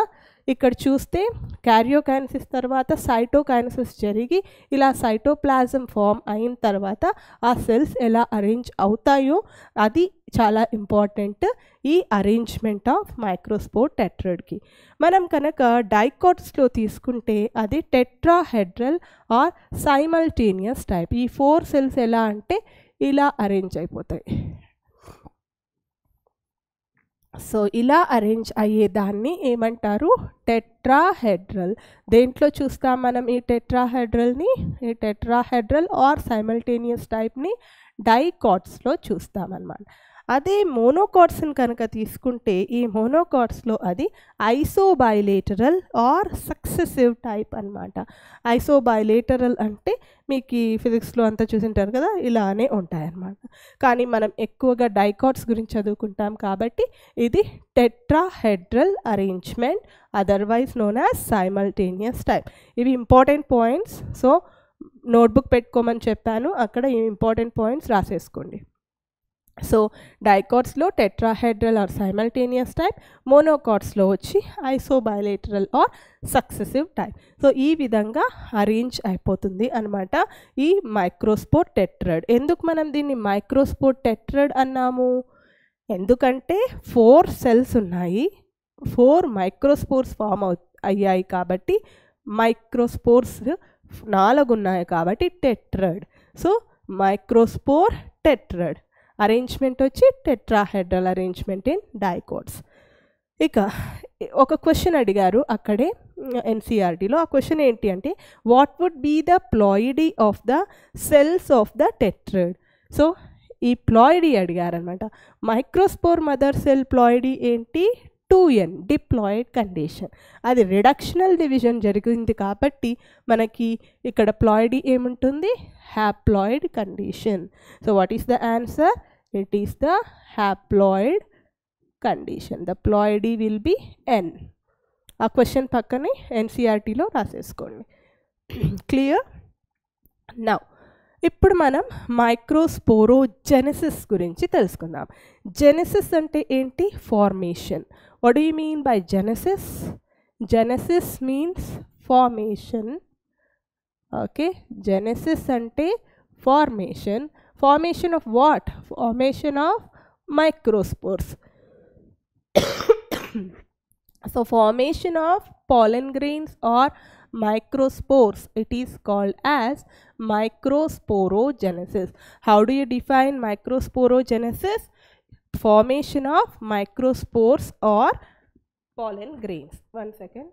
ఇక్కడ చూస్తే క్యారియోకైనసిస్ తర్వాత సైటోకైనసిస్ జరిగి ఇలా సైటోప్లాజం ఫామ్ అయిన తర్వాత ఆ సెల్స్ ఎలా అరేంజ్ అవుతాయో అది చాలా ఇంపార్టెంట్ ఈ అరేంజ్మెంట్ ఆఫ్ మైక్రోస్పోర్ టెట్రడ్కి మనం కనుక డైకోట్స్లో తీసుకుంటే అది tetrahedral or simultaneous type ఈ ఫోర్ సెల్స్ ఎలా అంటే ఇలా అరేంజ్ అయిపోతాయి సో ఇలా అరేంజ్ అయ్యేదాన్ని ఏమంటారు టెట్రాహెడ్రల్ దేంట్లో చూస్తాం మనం ఈ టెట్రాహెడ్రల్ని ఈ టెట్రాహెడ్రల్ ఆర్ సైమల్టేనియస్ టైప్ని డైకాట్స్లో చూస్తామన్నమాట అదే మోనోకాట్స్ని కనుక తీసుకుంటే ఈ మోనోకాట్స్లో అది ఐసోబైలేటరల్ ఆర్ సక్సెసివ్ టైప్ అనమాట ఐసోబైలేటరల్ అంటే మీకు ఈ ఫిజిక్స్లో అంతా చూసింటారు కదా ఇలానే ఉంటాయన్నమాట కానీ మనం ఎక్కువగా డైకాట్స్ గురించి చదువుకుంటాం కాబట్టి ఇది tetrahedral arrangement otherwise known as simultaneous type ఇవి ఇంపార్టెంట్ పాయింట్స్ సో నోట్బుక్ పెట్టుకోమని చెప్పాను అక్కడ ఈ ఇంపార్టెంట్ పాయింట్స్ రాసేసుకోండి సో డైకాట్స్లో టెట్రాహైడ్రల్ ఆర్ సైమల్టేనియస్ టైప్ మోనోకాట్స్లో వచ్చి isobilateral or successive type so ఈ విధంగా అరేంజ్ అయిపోతుంది అనమాట ఈ మైక్రోస్పోర్ టెట్రడ్ ఎందుకు మనం దీన్ని మైక్రోస్పోర్ టెట్రడ్ అన్నాము ఎందుకంటే ఫోర్ సెల్స్ ఉన్నాయి ఫోర్ మైక్రోస్పోర్స్ ఫామ్ అవు అయ్యాయి కాబట్టి మైక్రోస్పోర్స్ నాలుగు ఉన్నాయి కాబట్టి tetrad so microspore tetrad arrangement వచ్చి టెట్రాహెడ్రల్ అరేంజ్మెంట్ ఇన్ డైకోడ్స్ ఇక ఒక క్వశ్చన్ అడిగారు అక్కడే ఎన్సీఆర్టీలో e ఆ క్వశ్చన్ ఏంటి అంటే what would be the ploidy of the cells of the tetrad so ఈ ప్లాయిడీ అడిగారనమాట మైక్రోస్పోర్ మదర్ సెల్ ప్లాయిడీ ఏంటి టూ ఎన్ డిప్లాయిడ్ కండిషన్ అది రిడక్షనల్ డివిజన్ జరిగింది కాబట్టి మనకి ఇక్కడ ప్లాయిడ్ ఏముంటుంది haploid condition so what is the answer it is the haploid condition the ploidy will be n ఆ క్వశ్చన్ పక్కనే ఎన్సీఆర్టీలో e రాసేసుకోండి క్లియర్ నా ఇప్పుడు మనం మైక్రోస్పోరోజెనెసిస్ గురించి తెలుసుకుందాం జెనెసిస్ అంటే ఏంటి formation What do you mean by genesis? Genesis means formation. Okay, genesis ante formation. Formation of what? Formation of microspores. [COUGHS] so formation of pollen grains or microspores it is called as microsporogenesis how do you define microsporogenesis formation of microspores or pollen grains. One second.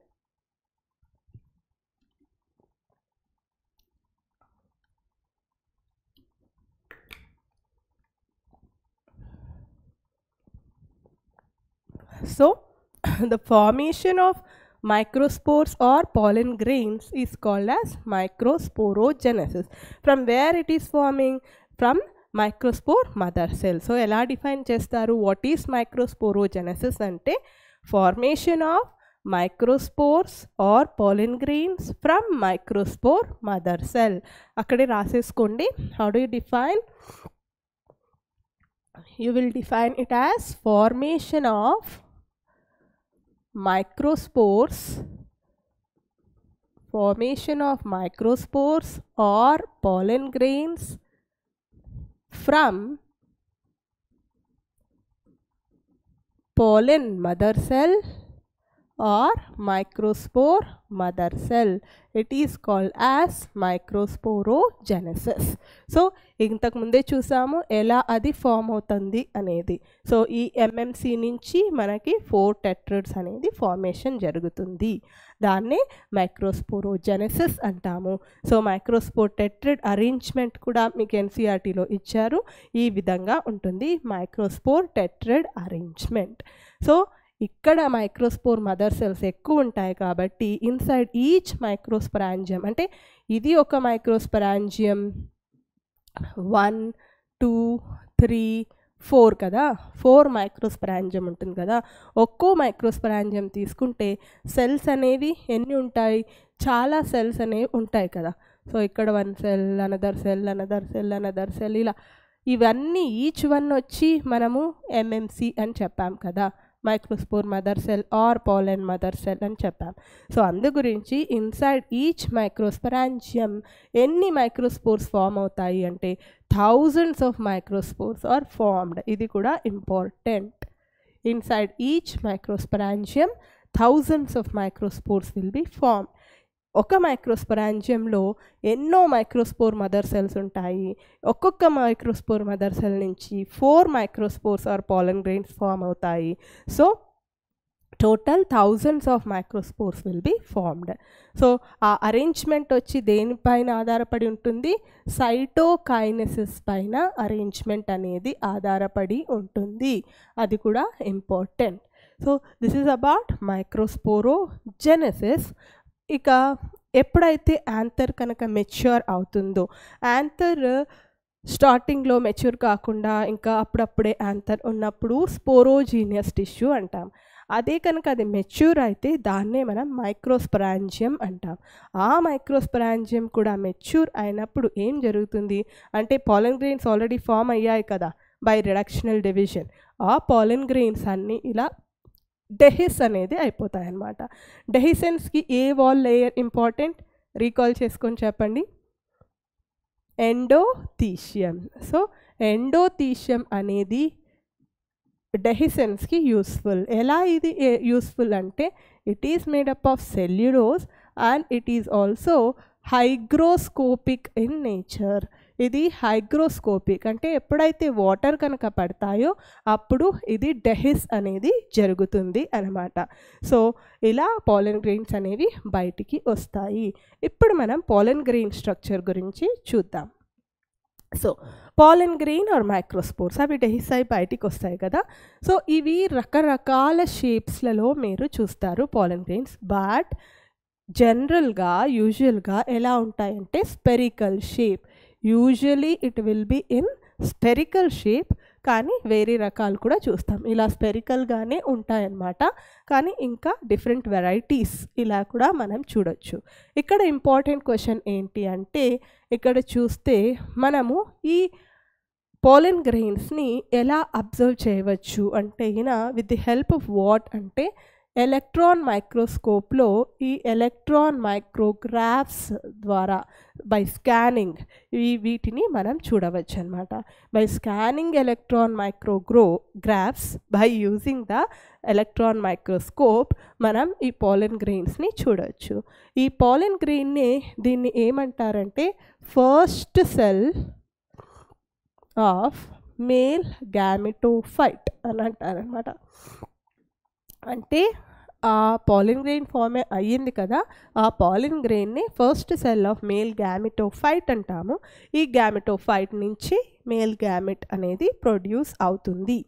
So, [COUGHS] the formation of microspores or pollen grains is called as microsporogenesis. From where it is forming? From microspore mother cell so ఎలా define చేస్తారు what is microsporogenesis అంటే formation of microspores or pollen grains from microspore mother cell అక్కడే రాసేసుకోండి how do define you will define it as formation of microspores formation of microspores or pollen grains from from mother cell or microspore mother cell it is is called microsporogenesis so ఇంతకుముందే చూసాము ఎలా అది form అవుతుంది అనేది so ఈ MMC నుంచి మనకి four టెట్రడ్స్ అనేది ఫార్మేషన్ జరుగుతుంది దాన్ని జెనెసిస్ అంటాము సో మైక్రోస్పోర్ టెట్రిడ్ అరేంజ్మెంట్ కూడా మీకు ఎన్సీఆర్టీలో ఇచ్చారు ఈ విధంగా ఉంటుంది మైక్రోస్పోర్ టెట్రిడ్ అరేంజ్మెంట్ సో ఇక్కడ మైక్రోస్పోర్ మదర్ సెల్స్ ఎక్కువ ఉంటాయి కాబట్టి ఇన్సైడ్ ఈచ్ మైక్రోస్పరాంజియం అంటే ఇది ఒక microsporangium one two three four కదా ఫోర్ మైక్రోస్పరాంజం ఉంటుంది కదా ఒక్కో మైక్రోస్పరాంజం తీసుకుంటే సెల్స్ అనేవి ఎన్ని ఉంటాయి చాలా సెల్స్ అనేవి ఉంటాయి కదా సో ఇక్కడ one cell another cell another cell another cell ఇలా ఇవన్నీ ఈచ్ వన్ వచ్చి మనము ఎంఎంసి అని చెప్పాం కదా microspore mother cell or pollen mother cell అని చెప్పాం సో అందు గురించి ఇన్సైడ్ ఈచ్ మైక్రోస్పరాంజియం ఎన్ని మైక్రోస్పోర్స్ ఫామ్ అవుతాయి అంటే thousands of microspores are formed ఇది కూడా important inside each microsporangium thousands of microspores will be formed ఒక మైక్రోస్పరాంజియంలో ఎన్నో మైక్రోస్పోర్ మదర్ సెల్స్ ఉంటాయి ఒక్కొక్క మైక్రోస్పోర్ మదర్ సెల్ నుంచి four microspores or pollen grains form అవుతాయి so total thousands of microspores will be formed so ఆ arrangement వచ్చి దేనిపైన ఆధారపడి ఉంటుంది సైటోకైనసిస్ పైన అరేంజ్మెంట్ అనేది ఆధారపడి ఉంటుంది అది కూడా important so this is about microsporogenesis ఇక ఎప్పుడైతే యాంతర్ కనుక మెచ్యూర్ అవుతుందో యాంతర్ స్టార్టింగ్లో మెచ్యూర్ కాకుండా ఇంకా అప్పుడప్పుడే యాంతర్ ఉన్నప్పుడు స్పోరోజీనియస్ టిష్యూ అంటాం అదే కనుక అది మెచ్యూర్ అయితే దాన్నే మనం మైక్రోస్పరాంజియం అంటాం ఆ మైక్రోస్పరాంజియం కూడా మెచ్యూర్ అయినప్పుడు ఏం జరుగుతుంది అంటే పాలన్ గ్రెయిన్స్ ఆల్రెడీ ఫామ్ అయ్యాయి కదా బై రిడక్షనల్ డివిజన్ ఆ పాలన్ గ్రెయిన్స్ అన్నీ ఇలా డెహిస్ అనేది అయిపోతాయి అన్నమాట డెహిసెన్స్కి ఏ వాల్ లేయర్ ఇంపార్టెంట్ రీకాల్ చేసుకొని చెప్పండి ఎండోథీషియం సో ఎండోథీషియం అనేది డెహిసెన్స్కి యూస్ఫుల్ ఎలా ఇది యూస్ఫుల్ అంటే it is made up of cellulose and it is also hygroscopic in nature ఇది హైగ్రోస్కోపిక్ అంటే ఎప్పుడైతే వాటర్ కనుక పడతాయో అప్పుడు ఇది డెహిస్ అనేది జరుగుతుంది అనమాట సో ఇలా పోలన్ గ్రెయిన్స్ అనేవి బయటికి వస్తాయి ఇప్పుడు మనం పోలన్ గ్రెయిన్ స్ట్రక్చర్ గురించి చూద్దాం so pollen grain or microspores అవి డెహిస్ అయి బయటికి వస్తాయి కదా సో ఇవి రకరకాల షేప్స్లలో మీరు చూస్తారు పాలన్ గ్రెయిన్స్ బట్ జనరల్గా యూజువల్గా ఎలా ఉంటాయంటే spherical shape usually it will be in spherical shape కానీ వేరే రకాలు కూడా చూస్తాం ఇలా స్పెరికల్గానే ఉంటాయన్నమాట కానీ ఇంకా డిఫరెంట్ వెరైటీస్ ఇలా కూడా మనం చూడొచ్చు ఇక్కడ ఇంపార్టెంట్ క్వశ్చన్ ఏంటి అంటే ఇక్కడ చూస్తే మనము ఈ పోలెన్ గ్రెయిన్స్ని ఎలా అబ్జర్వ్ చేయవచ్చు అంటే ఈయన with the help of what అంటే ఎలక్ట్రాన్ మైక్రోస్కోప్లో ఈ ఎలక్ట్రాన్ మైక్రోగ్రాఫ్స్ ద్వారా బై స్కానింగ్ ఈ వీటిని మనం చూడవచ్చు అనమాట by scanning electron micrographs by using the electron microscope మనం ఈ పాలన్ గ్రెయిన్స్ని చూడవచ్చు ఈ పాలన్ గ్రెయిన్ని దీన్ని ఏమంటారంటే first cell of male gametophyte అని అంటారనమాట అంటే ఆ పాలిన్ గ్రెయిన్ ఫామ్ అయ్యింది కదా ఆ పాలిన్ గ్రెయిన్ని first cell of male gametophyte అంటాము ఈ గ్యామిటోఫైట్ నుంచి మేల్ గ్యామిట్ అనేది ప్రొడ్యూస్ అవుతుంది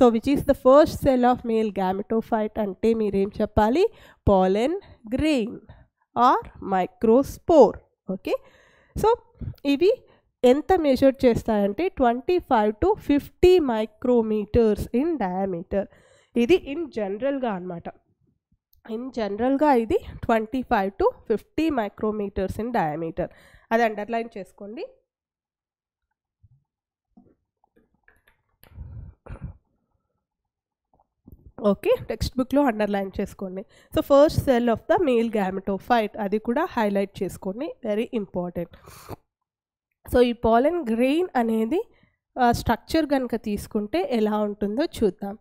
so which is the first cell of male gametophyte అంటే మీరేం చెప్పాలి pollen grain or microspore okay so ఇవి ఎంత మెజర్ చేస్తాయంటే twenty five to fifty micrometers in diameter ఇది ఇన్ జనరల్గా అనమాట ఇన్ జనరల్గా ఇది twenty five to fifty micrometers in diameter అది అండర్లైన్ చేసుకోండి ఓకే టెక్స్ట్ బుక్లో అండర్లైన్ చేసుకోండి so first cell of the male phyte అది కూడా హైలైట్ చేసుకోండి వెరీ ఇంపార్టెంట్ సో ఈ పాలెన్ గ్రెయిన్ అనేది స్ట్రక్చర్ కనుక తీసుకుంటే ఎలా ఉంటుందో చూద్దాం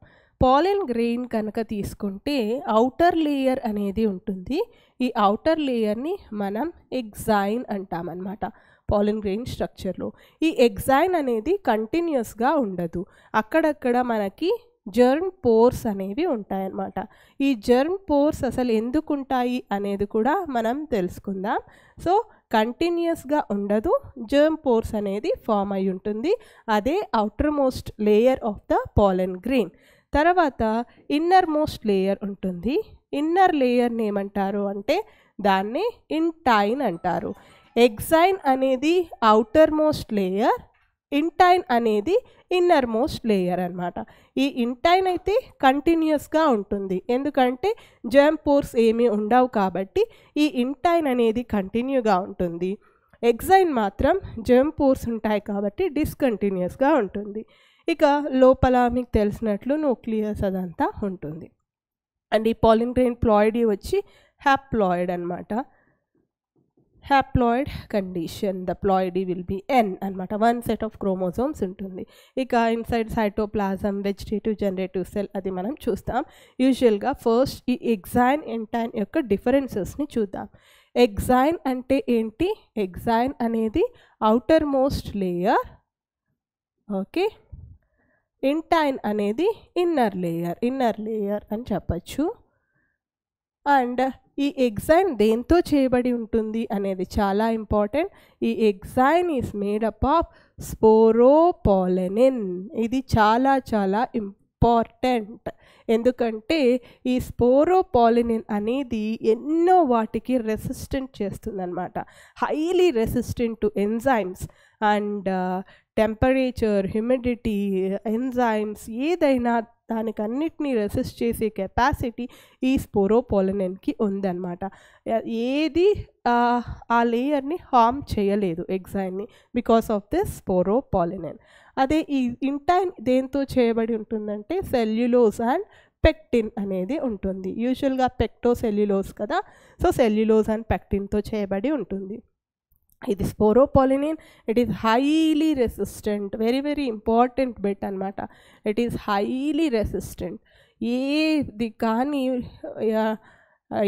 పాలిన్ గ్రెయిన్ కనుక తీసుకుంటే ఔటర్ లేయర్ అనేది ఉంటుంది ఈ ఔటర్ లేయర్ని మనం ఎగ్జైన్ అంటామన్నమాట పాలిన్ గ్రెయిన్ స్ట్రక్చర్లో ఈ ఎగ్జైన్ అనేది కంటిన్యూస్గా ఉండదు అక్కడక్కడ మనకి జర్మ్ పోర్స్ అనేవి ఉంటాయన్నమాట ఈ జర్మ్ పోర్స్ అసలు ఎందుకు ఉంటాయి అనేది కూడా మనం తెలుసుకుందాం సో కంటిన్యూస్గా ఉండదు జర్మ్ పోర్స్ అనేది ఫామ్ అయి ఉంటుంది అదే outermost layer of the pollen grain తర్వాత ఇన్నర్ మోస్ట్ లేయర్ ఉంటుంది ఇన్నర్ లేయర్ని ఏమంటారు అంటే దాన్ని ఇంటైన్ అంటారు ఎగ్జైన్ అనేది అవుటర్ మోస్ట్ లేయర్ ఇంటైన్ అనేది ఇన్నర్ మోస్ట్ లేయర్ అనమాట ఈ ఇంటైన్ అయితే కంటిన్యూస్గా ఉంటుంది ఎందుకంటే జర్మ్ పోర్స్ ఏమీ ఉండవు కాబట్టి ఈ ఇంటైన్ అనేది కంటిన్యూగా ఉంటుంది ఎగ్జైన్ మాత్రం జర్మ్ పోర్స్ ఉంటాయి కాబట్టి డిస్కంటిన్యూస్గా ఉంటుంది ఇక లోపల మీకు తెలిసినట్లు న్యూక్లియస్ అదంతా ఉంటుంది అండ్ ఈ పాలింగ్రెయిన్ ప్లాయిడ్ వచ్చి హ్యాప్లాయిడ్ అనమాట haploid condition the ploidy will be n అనమాట వన్ సెట్ ఆఫ్ క్రోమోజోమ్స్ ఉంటుంది ఇక inside cytoplasm vegetative generative cell అది మనం చూస్తాం యూజువల్గా ఫస్ట్ ఈ ఎగ్జైన్ ఎంటైన్ యొక్క డిఫరెన్సెస్ని చూద్దాం ఎగ్జైన్ అంటే ఏంటి ఎగ్జైన్ అనేది outer outermost layer okay intine అనేది ఇన్నర్ లేయర్ ఇన్నర్ లేయర్ అని చెప్పచ్చు అండ్ ఈ ఎగ్జైన్ దేంతో చేయబడి ఉంటుంది అనేది చాలా ఇంపార్టెంట్ ఈ exine is made up of sporopollenin ఇది చాలా చాలా ఇంపార్టెంట్ ఇంపార్టెంట్ ఎందుకంటే ఈ స్పోరోపాలినిన్ అనేది ఎన్నో వాటికి రెసిస్టెంట్ చేస్తుందన్నమాట highly resistant to enzymes and temperature humidity enzymes ఏదైనా దానికి అన్నిటినీ రెసిస్ట్ చేసే కెపాసిటీ ఈ స్పోరోపోలనెన్కి ఉందన్నమాట ఏది ఆ లేయర్ని హామ్ చేయలేదు ఎగ్జైన్ని బికాస్ ఆఫ్ దిస్ స్పోరోపాలినిన్ అదే ఈ ఇంటైన్ దేంతో చేయబడి ఉంటుందంటే సెల్యులోస్ అండ్ పెక్టిన్ అనేది ఉంటుంది యూజువల్గా పెక్టో సెల్యులోస్ కదా సో సెల్యులోస్ అండ్ పెక్టిన్తో చేయబడి ఉంటుంది ఇది sporopollenin it is highly resistant very very important బెట్ అనమాట ఇట్ ఈస్ హైలీ రెసిస్టెంట్ ఏది కానీ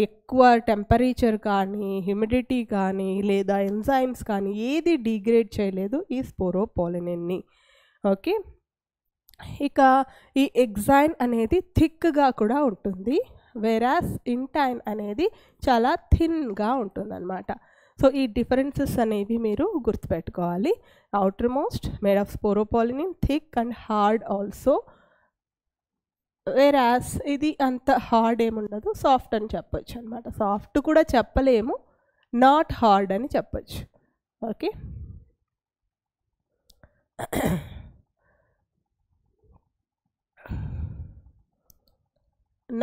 ఎక్కువ టెంపరేచర్ కానీ హ్యూమిడిటీ కానీ లేదా ఎంజైమ్స్ కానీ ఏది డిగ్రేడ్ చేయలేదు ఈ స్పోరోపాలినిన్ని ఓకే ఇక ఈ ఎగ్జైన్ అనేది థిక్గా కూడా ఉంటుంది వెరాస్ ఇంటైన్ అనేది చాలా థిన్గా ఉంటుందన్నమాట సో ఈ డిఫరెన్సెస్ అనేవి మీరు గుర్తుపెట్టుకోవాలి outermost made of sporopollenin thick and hard also whereas ఇది అంత హార్డ్ ఏముండదు సాఫ్ట్ అని చెప్పొచ్చు అనమాట సాఫ్ట్ కూడా చెప్పలేము నాట్ హార్డ్ అని చెప్పచ్చు okay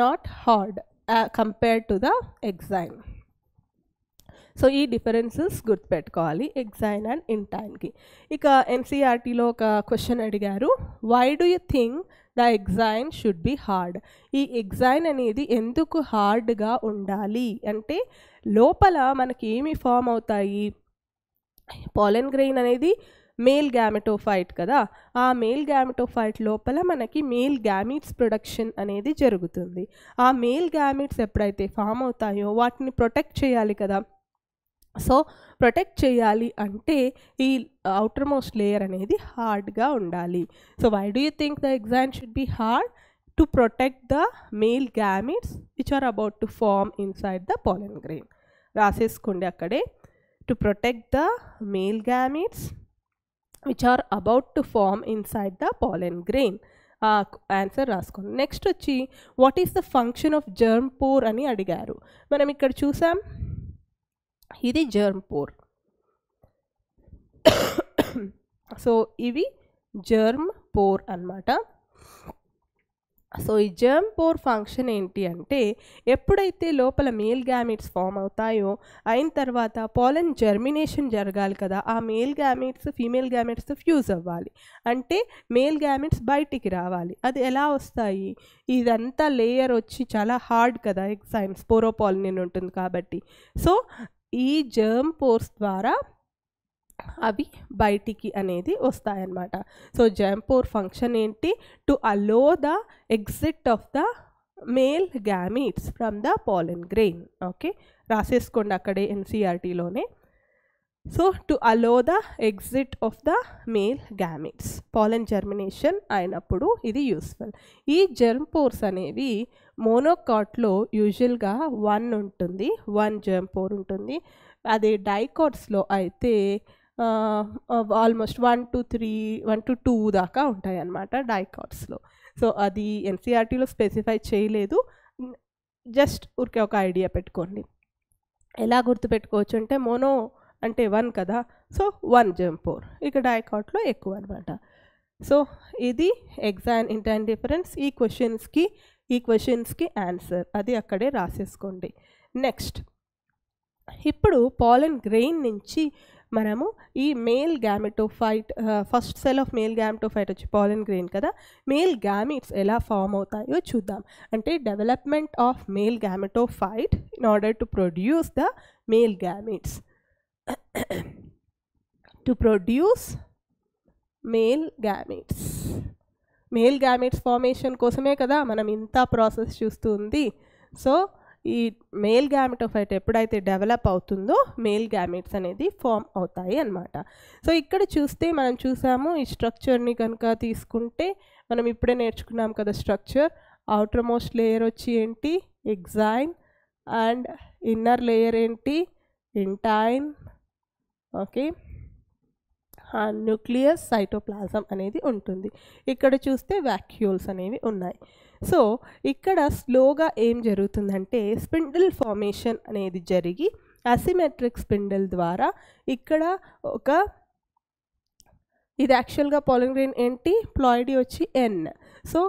not hard compare to the the so ఈ డిఫరెన్సెస్ గుర్తుపెట్టుకోవాలి ఎగ్జైన్ అండ్ ఇంటైన్కి ఇక ఎన్సీఆర్టీలో e ఒక క్వశ్చన్ అడిగారు why do you think the exine should be hard ఈ ఎగ్జైన్ అనేది ఎందుకు హార్డ్గా ఉండాలి అంటే లోపల మనకి ఏమి ఫామ్ అవుతాయి పాలెన్ గ్రెయిన్ అనేది మేల్ గ్యామెటోఫైట్ కదా ఆ మేల్ గ్యామెటోఫైట్ లోపల మనకి మేల్ గ్యామిట్స్ ప్రొడక్షన్ అనేది జరుగుతుంది ఆ మేల్ గ్యామిట్స్ ఎప్పుడైతే ఫామ్ అవుతాయో వాటిని ప్రొటెక్ట్ చేయాలి కదా సో ప్రొటెక్ట్ చేయాలి అంటే ఈ ఔటర్ మోస్ట్ లేయర్ అనేది హార్డ్గా ఉండాలి so why do you think the exam should be hard to protect the male gametes which are about to form inside the pollen grain రాసేసుకోండి అక్కడే to protect the male gametes which are about to form inside the pollen grain answer రాసుకోండి next వచ్చి what is the function of germ pore అని అడిగారు మనం ఇక్కడ చూసాం ఇది జర్మ్ పోర్ సో ఇవి జర్మ్ పోర్ అనమాట సో ఈ జర్మ్ పోర్ ఫంక్షన్ ఏంటి అంటే ఎప్పుడైతే లోపల మేల్ గ్యామిట్స్ ఫామ్ అవుతాయో అయిన తర్వాత పోలన్ జర్మినేషన్ జరగాలి కదా ఆ male gametes female gametes fuse అవ్వాలి అంటే మేల్ గ్యామిట్స్ బయటికి రావాలి అది ఎలా వస్తాయి ఇదంతా లేయర్ వచ్చి చాలా హార్డ్ కదా ఎగ్జైమ్స్ పోరోపాలిన్ ఉంటుంది కాబట్టి సో ఈ జర్మ్ పోర్స్ ద్వారా అవి బయటికి అనేది వస్తాయన్నమాట సో జంపోర్ ఫంక్షన్ ఏంటి to allow the exit of the male gametes from the pollen grain okay రాసేసుకోండి అక్కడే ఎన్సీఆర్టీలోనే so to allow the exit of the male gametes pollen germination అయినప్పుడు ఇది యూస్ఫుల్ ఈ జర్మ్ పోర్స్ అనేవి మోనోకాట్లో యూజువల్గా వన్ ఉంటుంది వన్ జర్మ్ పోర్ ఉంటుంది అదే డైకాట్స్లో అయితే almost one to three one to two దాకా ఉంటాయి అన్నమాట డైకాట్స్లో సో అది ఎన్సీఆర్టీలో e స్పెసిఫై చేయలేదు జస్ట్ ఊరికే ఒక ఐడియా పెట్టుకోండి ఎలా గుర్తుపెట్టుకోవచ్చు అంటే మోనో అంటే వన్ కదా సో వన్ ఫోర్ ఇక డైకాట్లో ఎక్కువ అనమాట సో ఇది ఎగ్జామ్ ఇంటైన్ డిఫరెన్స్ ఈ క్వశ్చన్స్కి ఈ క్వశ్చన్స్కి ఆన్సర్ అది అక్కడే రాసేసుకోండి నెక్స్ట్ ఇప్పుడు పాలన్ గ్రెయిన్ నుంచి మనము ఈ male phyte first cell of male phyte వచ్చి పాలన్ గ్రెయిన్ కదా మేల్ గ్యామిట్స్ ఎలా ఫామ్ అవుతాయో చూద్దాం అంటే development of male phyte in order to produce the male gametes to produce male gametes male gametes formation కోసమే కదా మనం ఇంత ప్రాసెస్ చూస్తుంది సో ఈ మేల్ గ్యామిటోఫైట్ ఎప్పుడైతే డెవలప్ అవుతుందో మేల్ గ్యామెట్స్ అనేది ఫామ్ అవుతాయి అనమాట సో ఇక్కడ చూస్తే మనం చూసాము ఈ స్ట్రక్చర్ని కనుక తీసుకుంటే మనం ఇప్పుడే నేర్చుకున్నాం కదా స్ట్రక్చర్ అవుటర్ మోస్ట్ లేయర్ వచ్చి ఏంటి ఎగ్జైన్ అండ్ ఇన్నర్ లేయర్ ఏంటి ఇంటైన్ ఓకే న్యూక్లియస్ సైటోప్లాజం అనేది ఉంటుంది ఇక్కడ చూస్తే వ్యాక్యూల్స్ అనేవి ఉన్నాయి సో ఇక్కడ స్లోగా ఏం జరుగుతుందంటే స్పిండిల్ ఫార్మేషన్ అనేది జరిగి అసిమెట్రిక్ స్పిండిల్ ద్వారా ఇక్కడ ఒక ఇది యాక్చువల్గా పాలింగ్రీన్ ఏంటి ప్లాయిడీ వచ్చి ఎన్ సో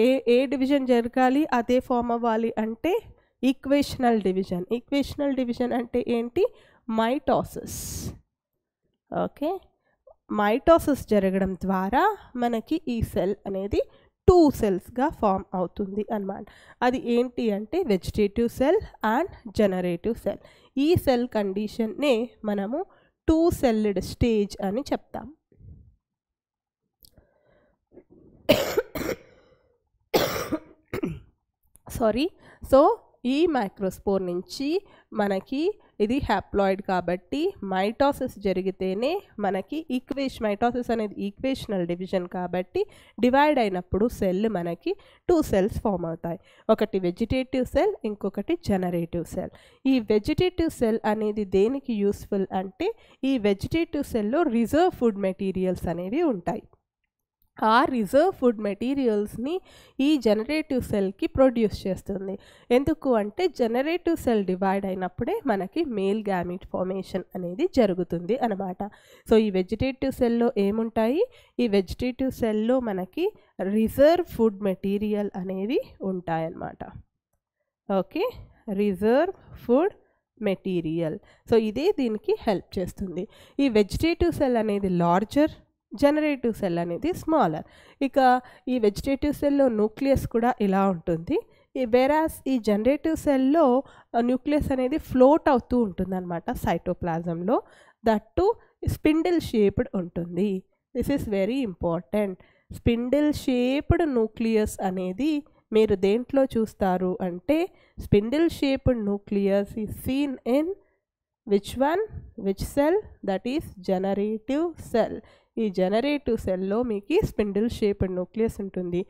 ఏ ఏ డివిజన్ జరగాలి అదే ఫామ్ అవ్వాలి అంటే ఈక్వేషనల్ డివిజన్ ఈక్వేషనల్ డివిజన్ అంటే ఏంటి మైటాసెస్ ఓకే మైటాసెస్ జరగడం ద్వారా మనకి ఈ సెల్ అనేది టూ సెల్స్గా ఫామ్ అవుతుంది అనమాట అది ఏంటి అంటే vegetative cell and generative cell ఈ సెల్ కండిషన్నే మనము టూ సెల్డ్ స్టేజ్ అని చెప్తాం సారీ [COUGHS] సో ఈ మైక్రోస్పోర్ నుంచి మనకి ఇది హ్యాప్లాయిడ్ కాబట్టి మైటాసిస్ జరిగితేనే మనకి ఈక్వేష్ మైటాసిస్ అనేది ఈక్వేషనల్ డివిజన్ కాబట్టి డివైడ్ అయినప్పుడు సెల్ మనకి టూ సెల్స్ ఫామ్ అవుతాయి ఒకటి వెజిటేటివ్ సెల్ ఇంకొకటి జనరేటివ్ సెల్ ఈ వెజిటేటివ్ సెల్ అనేది దేనికి యూస్ఫుల్ అంటే ఈ వెజిటేటివ్ సెల్లో రిజర్వ్ ఫుడ్ మెటీరియల్స్ అనేవి ఉంటాయి ఆ రిజర్వ్ ఫుడ్ మెటీరియల్స్ని ఈ జనరేటివ్ సెల్కి ప్రొడ్యూస్ చేస్తుంది ఎందుకు అంటే జనరేటివ్ సెల్ డివైడ్ అయినప్పుడే మనకి మేల్ గ్యామిట్ ఫార్మేషన్ అనేది జరుగుతుంది అనమాట సో ఈ వెజిటేటివ్ సెల్లో ఏముంటాయి ఈ వెజిటేటివ్ సెల్లో మనకి రిజర్వ్ ఫుడ్ మెటీరియల్ అనేవి ఉంటాయన్నమాట okay reserve food material so ఇదే దీనికి హెల్ప్ చేస్తుంది ఈ వెజిటేటివ్ సెల్ అనేది లార్జర్ జనరేటివ్ సెల్ అనేది స్మాలర్ ఇక ఈ వెజిటేటివ్ సెల్లో న్యూక్లియస్ కూడా ఇలా ఉంటుంది ఈ వెరాస్ ఈ జనరేటివ్ సెల్లో న్యూక్లియస్ అనేది ఫ్లోట్ అవుతూ ఉంటుంది అనమాట సైటోప్లాజంలో దట్టు స్పిండిల్ షేప్డ్ ఉంటుంది this is very important spindle shaped nucleus అనేది మీరు దేంట్లో చూస్తారు అంటే స్పిండిల్ షేప్డ్ న్యూక్లియస్ ఈ scene in which one which cell that is generative cell ఈ జనరేటివ్ సెల్లో మీకు స్పిండిల్ షేప్ న్యూక్లియస్ ఉంటుంది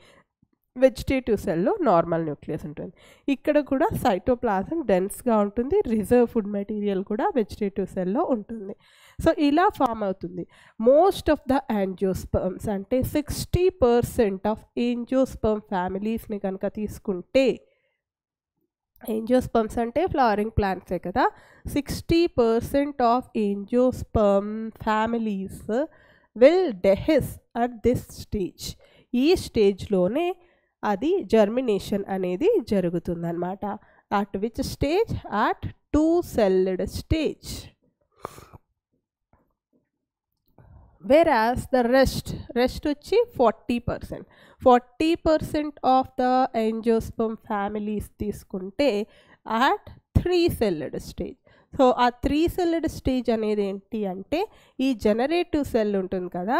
వెజిటేటివ్ సెల్లో నార్మల్ న్యూక్లియస్ ఉంటుంది ఇక్కడ కూడా సైటోప్లాజం డెన్స్గా ఉంటుంది రిజర్వ్ ఫుడ్ మెటీరియల్ కూడా వెజిటేటివ్ సెల్లో ఉంటుంది సో ఇలా ఫామ్ అవుతుంది మోస్ట్ ఆఫ్ ద యాంజియోస్పర్మ్స్ అంటే సిక్స్టీ పర్సెంట్ ఆఫ్ ఏంజియోస్పర్మ్ ఫ్యామిలీస్ని కనుక తీసుకుంటే ఏంజియోస్పర్మ్స్ అంటే ఫ్లవరింగ్ ప్లాంట్సే కదా sixty percent of angiosperm families will dehisce at this stage ఈ స్టేజ్లోనే అది జర్మినేషన్ అనేది జరుగుతుందన్నమాట at which stage at two celled stage whereas the rest rest వచ్చి forty percent forty percent of the angiosperm families తీసుకుంటే at three celled stage so ఆ three celled stage అనేది ఏంటి అంటే ఈ జనరేటివ్ సెల్ ఉంటుంది కదా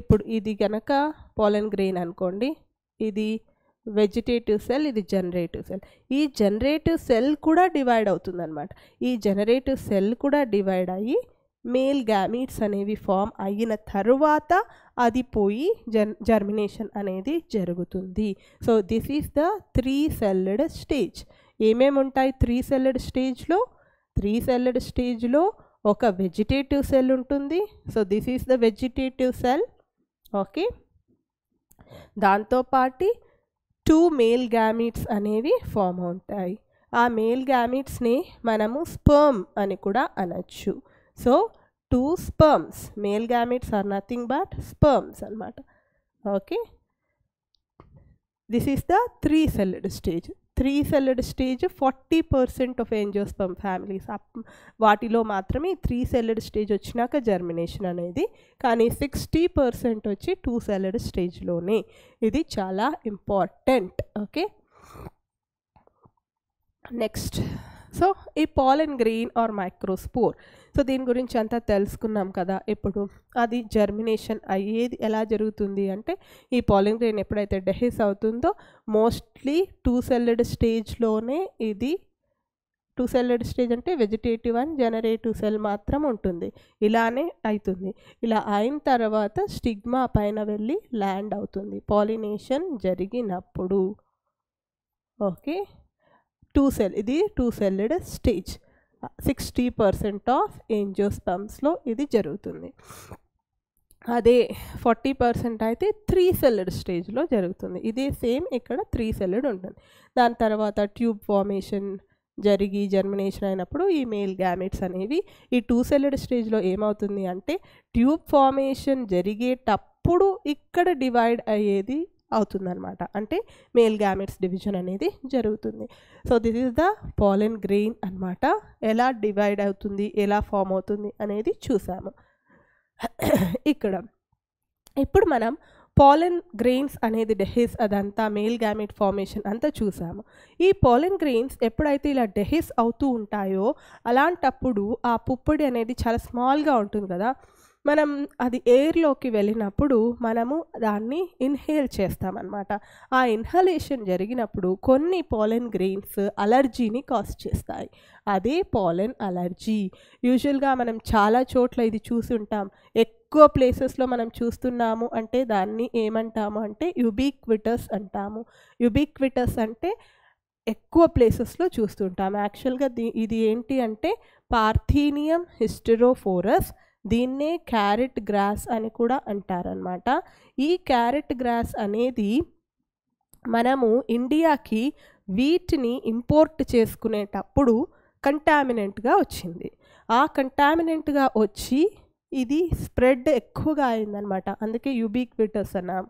ఇప్పుడు ఇది గనక పోలన్ గ్రెయిన్ అనుకోండి ఇది వెజిటేటివ్ సెల్ ఇది జనరేటివ్ సెల్ ఈ జనరేటివ్ సెల్ కూడా డివైడ్ అవుతుందన్నమాట ఈ జనరేటివ్ సెల్ కూడా డివైడ్ అయ్యి మేల్ గ్యామీట్స్ అనేవి ఫామ్ అయిన తరువాత అది పోయి జన్ జర్మినేషన్ అనేది జరుగుతుంది so this is the three celled stage ఏమేమి ఉంటాయి త్రీ సెల్లెడ్ స్టేజ్లో త్రీ సెల్లెడ్ స్టేజ్లో ఒక వెజిటేటివ్ సెల్ ఉంటుంది so this is the vegetative cell okay దాంతోపాటి టూ మేల్ గ్యామిట్స్ అనేవి ఫామ్ అవుతాయి ఆ మేల్ గ్యామిట్స్ని మనము స్పర్మ్ అని కూడా అనొచ్చు so two sperms male gametes are nothing but sperms అనమాట okay this is the three celled stage three celled stage forty percent of angiosperm families వాటిలో మాత్రమే త్రీ సెల్డ్ స్టేజ్ వచ్చినాక జర్మినేషన్ అనేది కానీ సిక్స్టీ పర్సెంట్ వచ్చి టూ సెల్డ్ స్టేజ్లోనే ఇది చాలా ఇంపార్టెంట్ ఓకే నెక్స్ట్ సో ఈ pollen grain are microspore so దీని గురించి అంతా తెలుసుకున్నాం కదా ఇప్పుడు అది జర్మినేషన్ అయ్యేది ఎలా జరుగుతుంది అంటే ఈ పాలన్ గ్రీన్ ఎప్పుడైతే డెహేస్ అవుతుందో మోస్ట్లీ టూ సెల్లెడ్ స్టేజ్లోనే ఇది టూ సెల్లెడ్ స్టేజ్ అంటే వెజిటేటివ్ అండ్ జనరేటివ్ సెల్ మాత్రం ఉంటుంది ఇలానే అవుతుంది ఇలా అయిన తర్వాత స్టిగ్మా పైన వెళ్ళి ల్యాండ్ అవుతుంది పాలినేషన్ జరిగినప్పుడు ఓకే టూ సెల్ ఇది two celled stage sixty percent of ఏంజియోస్పమ్స్లో ఇది జరుగుతుంది అదే ఫార్టీ పర్సెంట్ అయితే త్రీ సెల్డ్ స్టేజ్లో జరుగుతుంది ఇదే సేమ్ ఇక్కడ త్రీ సెల్డ్ ఉంటుంది దాని తర్వాత ట్యూబ్ ఫార్మేషన్ జరిగి జర్మినేషన్ అయినప్పుడు ఈ మేల్ గ్యామెట్స్ అనేవి ఈ టూ సెల్డ్ స్టేజ్లో ఏమవుతుంది అంటే ట్యూబ్ ఫార్మేషన్ జరిగేటప్పుడు ఇక్కడ డివైడ్ అయ్యేది అవుతుందన్నమాట అంటే మేల్ గ్యామెట్స్ డివిజన్ అనేది జరుగుతుంది so this is the pollen grain అనమాట ఎలా డివైడ్ అవుతుంది ఎలా ఫామ్ అవుతుంది అనేది చూసాము ఇక్కడ ఇప్పుడు మనం పాలెన్ గ్రెయిన్స్ అనేది డెహిస్ అదంతా మేల్ గ్యామెట్ ఫార్మేషన్ అంతా చూసాము ఈ పాలెన్ గ్రెయిన్స్ ఎప్పుడైతే ఇలా డెహిస్ అవుతూ ఉంటాయో అలాంటప్పుడు ఆ పుప్పొడి అనేది చాలా స్మాల్గా ఉంటుంది కదా మనం అది ఎయిర్లోకి వెళ్ళినప్పుడు మనము దాన్ని ఇన్హేల్ చేస్తామన్నమాట ఆ ఇన్హలేషన్ జరిగినప్పుడు కొన్ని పాలెన్ గ్రెయిన్స్ అలర్జీని కాజ్ చేస్తాయి అదే పాలెన్ అలర్జీ యూజువల్గా మనం చాలా చోట్ల ఇది చూసుంటాం ఎక్కువ ప్లేసెస్లో మనం చూస్తున్నాము అంటే దాన్ని ఏమంటాము అంటే యుబీక్విటస్ అంటాము యుబీక్విటస్ అంటే ఎక్కువ ప్లేసెస్లో చూస్తుంటాము యాక్చువల్గా ఇది ఏంటి అంటే పార్థీనియం హిస్టెరోఫోరస్ దీన్నే క్యారెట్ గ్రాస్ అని కూడా అంటారనమాట ఈ క్యారెట్ గ్రాస్ అనేది మనము ఇండియాకి వీటిని ఇంపోర్ట్ చేసుకునేటప్పుడు కంటామినెంట్గా వచ్చింది ఆ కంటామినెంట్గా వచ్చి ఇది స్ప్రెడ్ ఎక్కువగా అయిందనమాట అందుకే యుబీక్విటస్ అన్నాం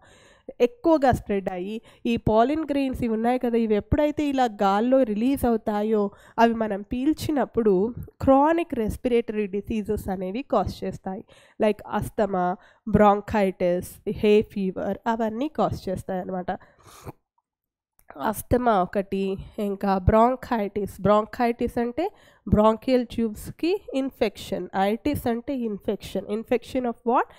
ఎక్కువగా స్ప్రెడ్ అయ్యి ఈ పాలిన్ గ్రెయిన్స్ ఇవి ఉన్నాయి కదా ఇవి ఎప్పుడైతే ఇలా గాల్లో రిలీజ్ అవుతాయో అవి మనం పీల్చినప్పుడు క్రానిక్ రెస్పిరేటరీ డిసీజెస్ అనేవి కాజ్ చేస్తాయి like asthma bronchitis hay fever అవన్నీ కాజ్ చేస్తాయి అన్నమాట అస్తమా ఒకటి ఇంకా బ్రాంకైటిస్ బ్రాంకైటిస్ అంటే బ్రాంకియల్ ట్యూబ్స్కి ఇన్ఫెక్షన్ ఐటిస్ అంటే infection infection of what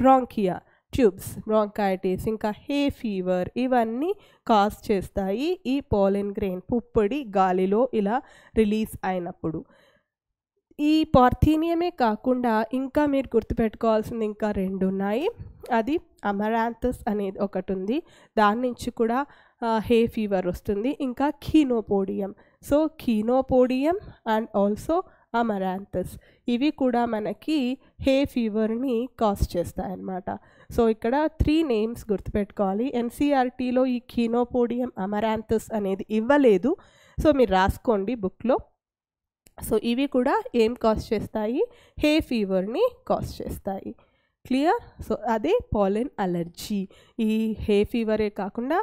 bronchia tubes bronchitis ఇంకా హే ఫీవర్ ఇవన్నీ కాజ్ చేస్తాయి ఈ పాలిన్ గ్రెయిన్ పుప్పొడి గాలిలో ఇలా రిలీజ్ అయినప్పుడు ఈ పార్థీనియమే కాకుండా ఇంకా మీరు గుర్తుపెట్టుకోవాల్సింది ఇంకా రెండు ఉన్నాయి అది అమరాంతస్ అనేది ఒకటి ఉంది దాని నుంచి కూడా హే ఫీవర్ వస్తుంది ఇంకా chenopodium so chenopodium and also amaranthus ఇవి కూడా మనకి హే ఫీవర్ని కాజ్ చేస్తాయన్నమాట సో ఇక్కడ త్రీ నేమ్స్ గుర్తుపెట్టుకోవాలి ఎన్సీఆర్టీలో ఈ కీనోపోడియం అమరాంతస్ అనేది ఇవ్వలేదు సో మీరు రాసుకోండి బుక్లో సో ఇవి కూడా ఏం కాజ్ చేస్తాయి హే ఫీవర్ని కాజ్ చేస్తాయి క్లియర్ సో అదే పాలెన్ అలర్జీ ఈ హే ఫీవరే కాకుండా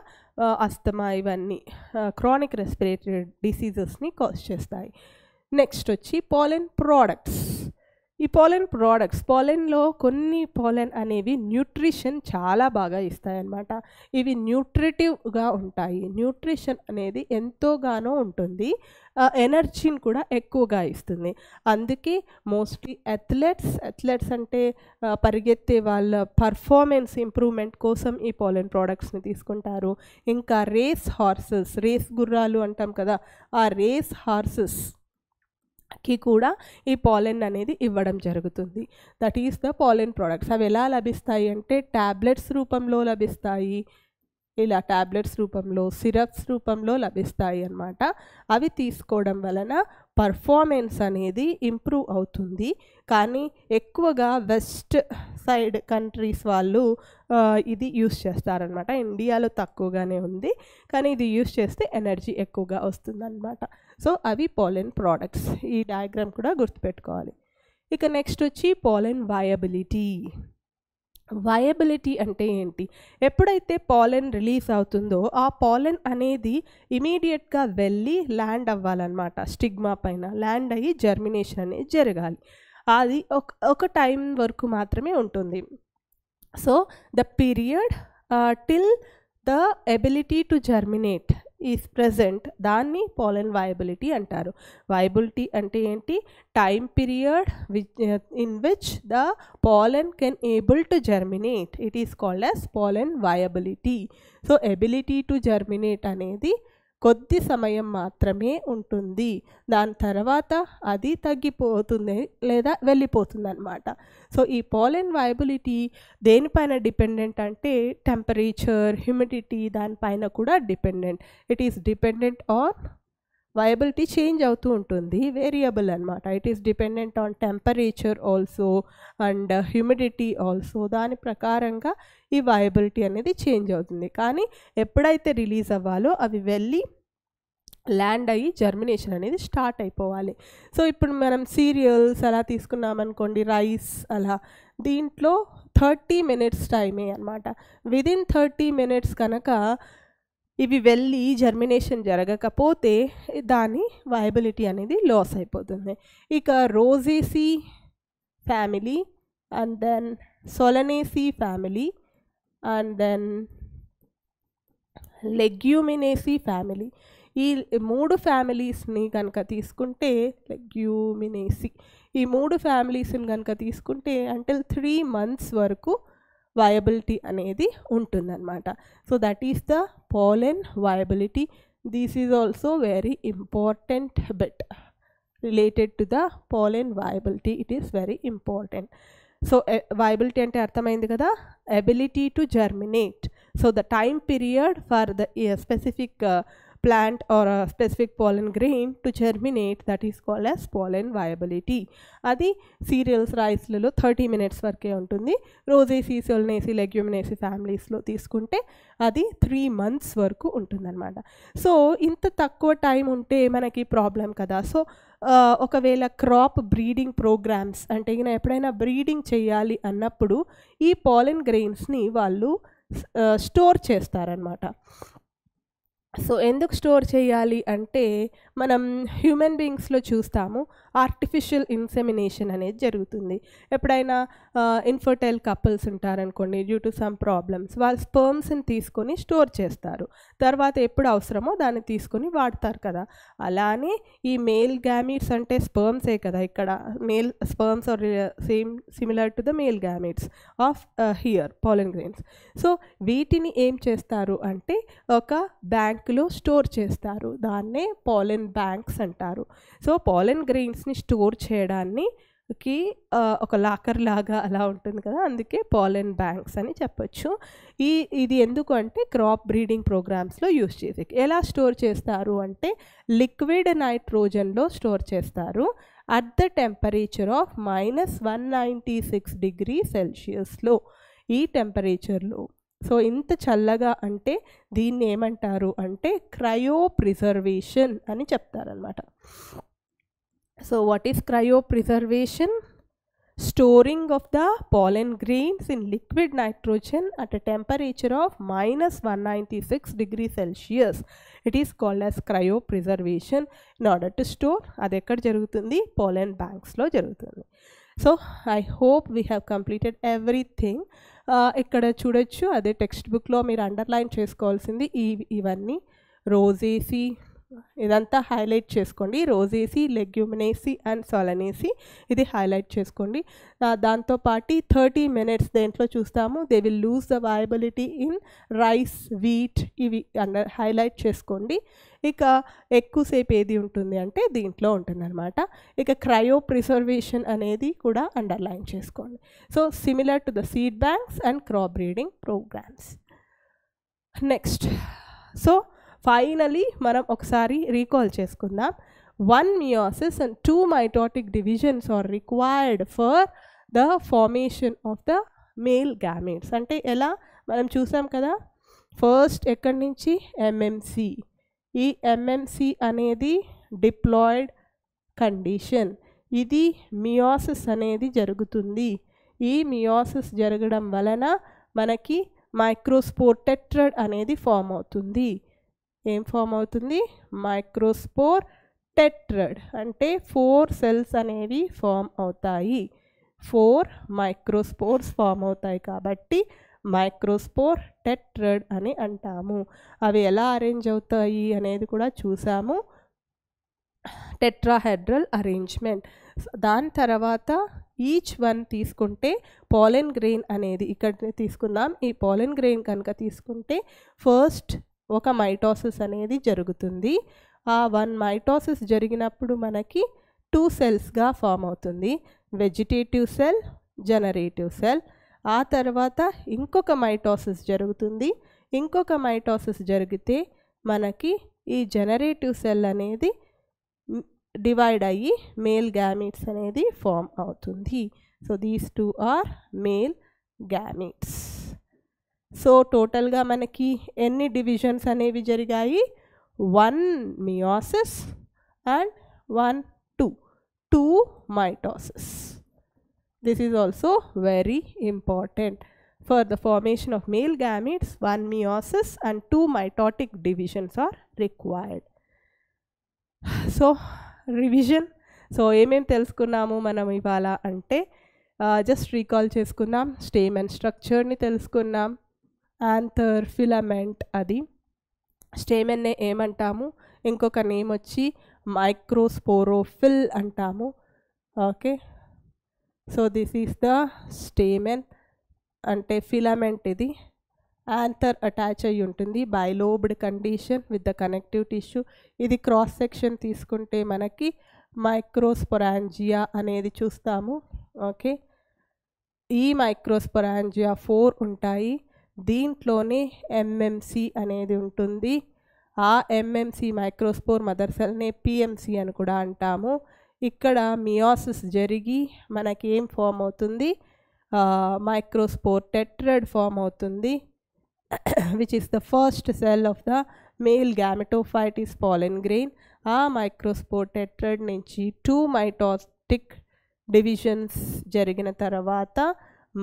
అస్తమా ఇవన్నీ క్రానిక్ రెస్పిరేటరీ డిసీజెస్ని కాజ్ చేస్తాయి నెక్స్ట్ వచ్చి పాలెన్ ప్రోడక్ట్స్ ఈ పాలెన్ ప్రోడక్ట్స్ పాలెన్లో కొన్ని పాలెన్ అనేవి న్యూట్రిషన్ చాలా బాగా ఇస్తాయన్నమాట ఇవి న్యూట్రిటివ్గా ఉంటాయి న్యూట్రిషన్ అనేది ఎంతోగానో ఉంటుంది ఎనర్జీని కూడా ఎక్కువగా ఇస్తుంది అందుకే మోస్ట్లీ అథ్లెట్స్ అథ్లెట్స్ అంటే పరిగెత్తే వాళ్ళ పర్ఫార్మెన్స్ ఇంప్రూవ్మెంట్ కోసం ఈ పోలెన్ ప్రోడక్ట్స్ని తీసుకుంటారు ఇంకా రేస్ హార్సెస్ రేస్ గుర్రాలు అంటాం కదా ఆ రేస్ హార్సెస్ కి కూడా ఈ పాలెన్ అనేది ఇవ్వడం జరుగుతుంది that is the pollen products అవి ఎలా లభిస్తాయి అంటే ట్యాబ్లెట్స్ రూపంలో లభిస్తాయి ఇలా ట్యాబ్లెట్స్ రూపంలో సిరప్స్ రూపంలో లభిస్తాయి అన్నమాట అవి తీసుకోవడం వలన పర్ఫార్మెన్స్ అనేది ఇంప్రూవ్ అవుతుంది కానీ ఎక్కువగా వెస్ట్ సైడ్ కంట్రీస్ వాళ్ళు ఇది యూస్ చేస్తారనమాట ఇండియాలో తక్కువగానే ఉంది కానీ ఇది యూస్ చేస్తే ఎనర్జీ ఎక్కువగా వస్తుందన్నమాట సో అవి పోలెన్ ప్రోడక్ట్స్ ఈ డయాగ్రామ్ కూడా గుర్తుపెట్టుకోవాలి ఇక నెక్స్ట్ వచ్చి పోలెన్ వయబిలిటీ వయబిలిటీ అంటే ఏంటి ఎప్పుడైతే పాలెన్ రిలీజ్ అవుతుందో ఆ పాలెన్ అనేది ఇమీడియట్గా వెళ్ళి ల్యాండ్ అవ్వాలన్నమాట స్టిగ్మా పైన ల్యాండ్ అయ్యి జర్మినేషన్ అనేది జరగాలి అది ఒక ఒక టైం వరకు మాత్రమే ఉంటుంది so the period till the ability to germinate is present దాన్ని పోలన్ వయబిలిటీ అంటారు వయబిలిటీ అంటే ఏంటి time period in which the pollen can able to germinate it is called as pollen viability so ability to germinate అనేది కొద్ది సమయం మాత్రమే ఉంటుంది దాని తర్వాత అది తగ్గిపోతుంది లేదా వెళ్ళిపోతుంది అనమాట సో ఈ పోలెన్ వయబిలిటీ దేనిపైన డిపెండెంట్ అంటే టెంపరేచర్ హ్యూమిడిటీ దానిపైన కూడా dependent it is dependent on viability change అవుతూ ఉంటుంది వేరియబుల్ అనమాట it is dependent on temperature also and humidity also దాని ప్రకారంగా ఈ వయబిలిటీ అనేది చేంజ్ అవుతుంది కానీ ఎప్పుడైతే రిలీజ్ అవ్వాలో అవి వెళ్ళి ల్యాండ్ అయ్యి జర్మినేషన్ అనేది స్టార్ట్ అయిపోవాలి సో ఇప్పుడు మనం సీరియల్స్ అలా తీసుకున్నామనుకోండి రైస్ అలా దీంట్లో థర్టీ మినిట్స్ టైమే అనమాట విదిన్ థర్టీ మినిట్స్ కనుక ఇవి వెళ్ళి జర్మినేషన్ జరగకపోతే దాని వయబిలిటీ అనేది లాస్ అయిపోతుంది ఇక Rosaceae family and then Solanaceae family and then Leguminosae family ఈ మూడు ఫ్యామిలీస్ని కనుక తీసుకుంటే లైక్ గ్యూమినేసి ఈ మూడు ఫ్యామిలీస్ని కనుక తీసుకుంటే అంటిల్ త్రీ మంత్స్ వరకు వయబిలిటీ అనేది ఉంటుందన్నమాట so that is the pollen viability these is also very important but related to the pollen viability it is very important so viability అంటే అర్థమైంది కదా ability to germinate so the time period for the specific plant or a specific pollen grain to germinate that is called as pollen viability అది cereals రైస్లలో thirty minutes వరకే ఉంటుంది రోజేసి సొల్నేసి Leguminaceae ఫ్యామిలీస్లో తీసుకుంటే అది త్రీ మంత్స్ వరకు ఉంటుందన్నమాట సో ఇంత తక్కువ టైం ఉంటే మనకి ప్రాబ్లం కదా సో ఒకవేళ క్రాప్ బ్రీడింగ్ ప్రోగ్రామ్స్ అంటే ఇక ఎప్పుడైనా బ్రీడింగ్ చేయాలి అన్నప్పుడు ఈ పాలెన్ గ్రెయిన్స్ని వాళ్ళు స్టోర్ చేస్తారనమాట సో ఎందుకు స్టోర్ చేయాలి అంటే మనం హ్యూమన్ బీయింగ్స్లో చూస్తాము ఆర్టిఫిషియల్ ఇన్సెమినేషన్ అనేది జరుగుతుంది ఎప్పుడైనా ఇన్ఫర్టైల్ కపుల్స్ ఉంటారనుకోండి డ్యూ టు సమ్ ప్రాబ్లమ్స్ వాళ్ళు స్పర్మ్స్ని తీసుకొని స్టోర్ చేస్తారు తర్వాత ఎప్పుడు అవసరమో దాన్ని తీసుకొని వాడతారు కదా అలానే ఈ మేల్ గ్యామిట్స్ అంటే స్పర్మ్సే కదా ఇక్కడ male sperms are same similar to the male gametes of here pollen grains so వీటిని ఏం చేస్తారు అంటే ఒక బ్యాంక్ బ్యాగ్లో స్టోర్ చేస్తారు దాన్నే పాలెన్ బ్యాంక్స్ అంటారు సో పాలెన్ గ్రెయిన్స్ని స్టోర్ చేయడానికి ఒక లాకర్ లాగా అలా ఉంటుంది కదా అందుకే పాలెన్ బ్యాంక్స్ అని చెప్పొచ్చు ఈ ఇది ఎందుకు అంటే క్రాప్ బ్రీడింగ్ ప్రోగ్రామ్స్లో యూస్ చేసే ఎలా స్టోర్ చేస్తారు అంటే లిక్విడ్ నైట్రోజన్లో స్టోర్ చేస్తారు at the temperature of minus one ninety six degree సెల్సియస్లో ఈ టెంపరేచర్లో సో ఇంత చల్లగా అంటే దీన్ని ఏమంటారు అంటే క్రయో ప్రిజర్వేషన్ అని చెప్తారనమాట so what is cryopreservation storing of the pollen grains in liquid nitrogen at a temperature of minus one ninety six degree Celsius it is called as cryopreservation in order to store అది ఎక్కడ జరుగుతుంది pollen బ్యాంక్స్లో జరుగుతుంది so I hope we have completed everything ఇక్కడ చూడొచ్చు అదే text బుక్లో మీరు అండర్లైన్ చేసుకోవాల్సింది ఈ ఇవన్నీ రోజేసి ఇదంతా హైలైట్ చేసుకోండి రోజేసి లెగ్యూమినేసి అండ్ సొలనేసి ఇది హైలైట్ చేసుకోండి దాంతోపాటు థర్టీ మినిట్స్ దేంట్లో చూస్తాము they will lose the viability in rice wheat ఇవి అండర్ హైలైట్ చేసుకోండి ఇక ఎక్కువసేపు ఏది ఉంటుంది అంటే దీంట్లో ఉంటుందన్నమాట ఇక క్రయో ప్రిజర్వేషన్ అనేది కూడా అండర్లైన్ చేసుకోండి so similar to the seed banks and crop breeding programs next so finally మనం ఒకసారి రీకాల్ చేసుకుందాం one meiosis and two mitotic divisions are required for the formation of the male gametes అంటే ఎలా మనం చూసాం కదా ఫస్ట్ ఎక్కడి నుంచి ఎంఎంసి ఈ ఎంఎంసి అనేది డిప్లాయిడ్ కండిషన్ ఇది మియోసిస్ అనేది జరుగుతుంది ఈ మియోసిస్ జరగడం వలన మనకి మైక్రోస్పోర్టెట్రడ్ అనేది ఫామ్ అవుతుంది ఏం ఫామ్ అవుతుంది మైక్రోస్పోర్ టెట్రడ్ అంటే ఫోర్ సెల్స్ అనేవి ఫామ్ అవుతాయి ఫోర్ మైక్రోస్పోర్స్ ఫామ్ అవుతాయి కాబట్టి మైక్రోస్పోర్ టెట్రడ్ అని అంటాము అవి ఎలా అరేంజ్ అవుతాయి అనేది కూడా చూసాము టెట్రాహెడ్రల్ అరేంజ్మెంట్ దాని తర్వాత ఈచ్ వన్ తీసుకుంటే పాలెన్ గ్రెయిన్ అనేది ఇక్కడ తీసుకుందాం ఈ పాలెన్ గ్రెయిన్ కనుక తీసుకుంటే ఫస్ట్ ఒక మైటోసిస్ అనేది జరుగుతుంది ఆ వన్ మైటోసిస్ జరిగినప్పుడు మనకి టూ సెల్స్గా ఫామ్ అవుతుంది వెజిటేటివ్ సెల్ జనరేటివ్ సెల్ ఆ తర్వాత ఇంకొక మైటోసిస్ జరుగుతుంది ఇంకొక మైటోసిస్ జరిగితే మనకి ఈ జనరేటివ్ సెల్ అనేది డివైడ్ అయ్యి మేల్ గ్యామిట్స్ అనేది ఫామ్ అవుతుంది so these two are male gametes so టోటల్గా మనకి ఎన్ని డివిజన్స్ అనేవి జరిగాయి one meiosis and one two two mitosis this is also very important for the formation of male gametes one meiosis and two mitotic divisions are required so revision so ఏమేమి తెలుసుకున్నాము మనం ఇవాళ అంటే జస్ట్ రీకాల్ చేసుకున్నాం స్టేమ్ and స్ట్రక్చర్ని తెలుసుకున్నాం anther filament అది స్టేమెన్నే ఏమంటాము ఇంకొక నేమ్ వచ్చి మైక్రోస్పోరోఫిల్ అంటాము okay so this is the stamen అంటే ఫిలమెంట్ ఇది యాంథర్ అటాచ్ అయి ఉంటుంది bilobed condition with the connective tissue ఇది క్రాస్ సెక్షన్ తీసుకుంటే మనకి మైక్రోస్పొరాంజియా అనేది చూస్తాము ఓకే ఈ మైక్రోస్పొరాంజియా ఫోర్ ఉంటాయి దీంట్లోనే ఎంఎంసి అనేది ఉంటుంది ఆ ఎంఎంసి మైక్రోస్పోర్ మదర్ సెల్నే పిఎంసి అని కూడా అంటాము ఇక్కడ మియాసిస్ జరిగి మనకి ఏం ఫామ్ అవుతుంది మైక్రోస్పోర్ టెట్రడ్ ఫామ్ అవుతుంది which is the first cell of the male is pollen grain ఆ మైక్రోస్పోర్ టెట్రడ్ నుంచి టూ మైటాస్టిక్ డివిజన్స్ జరిగిన తర్వాత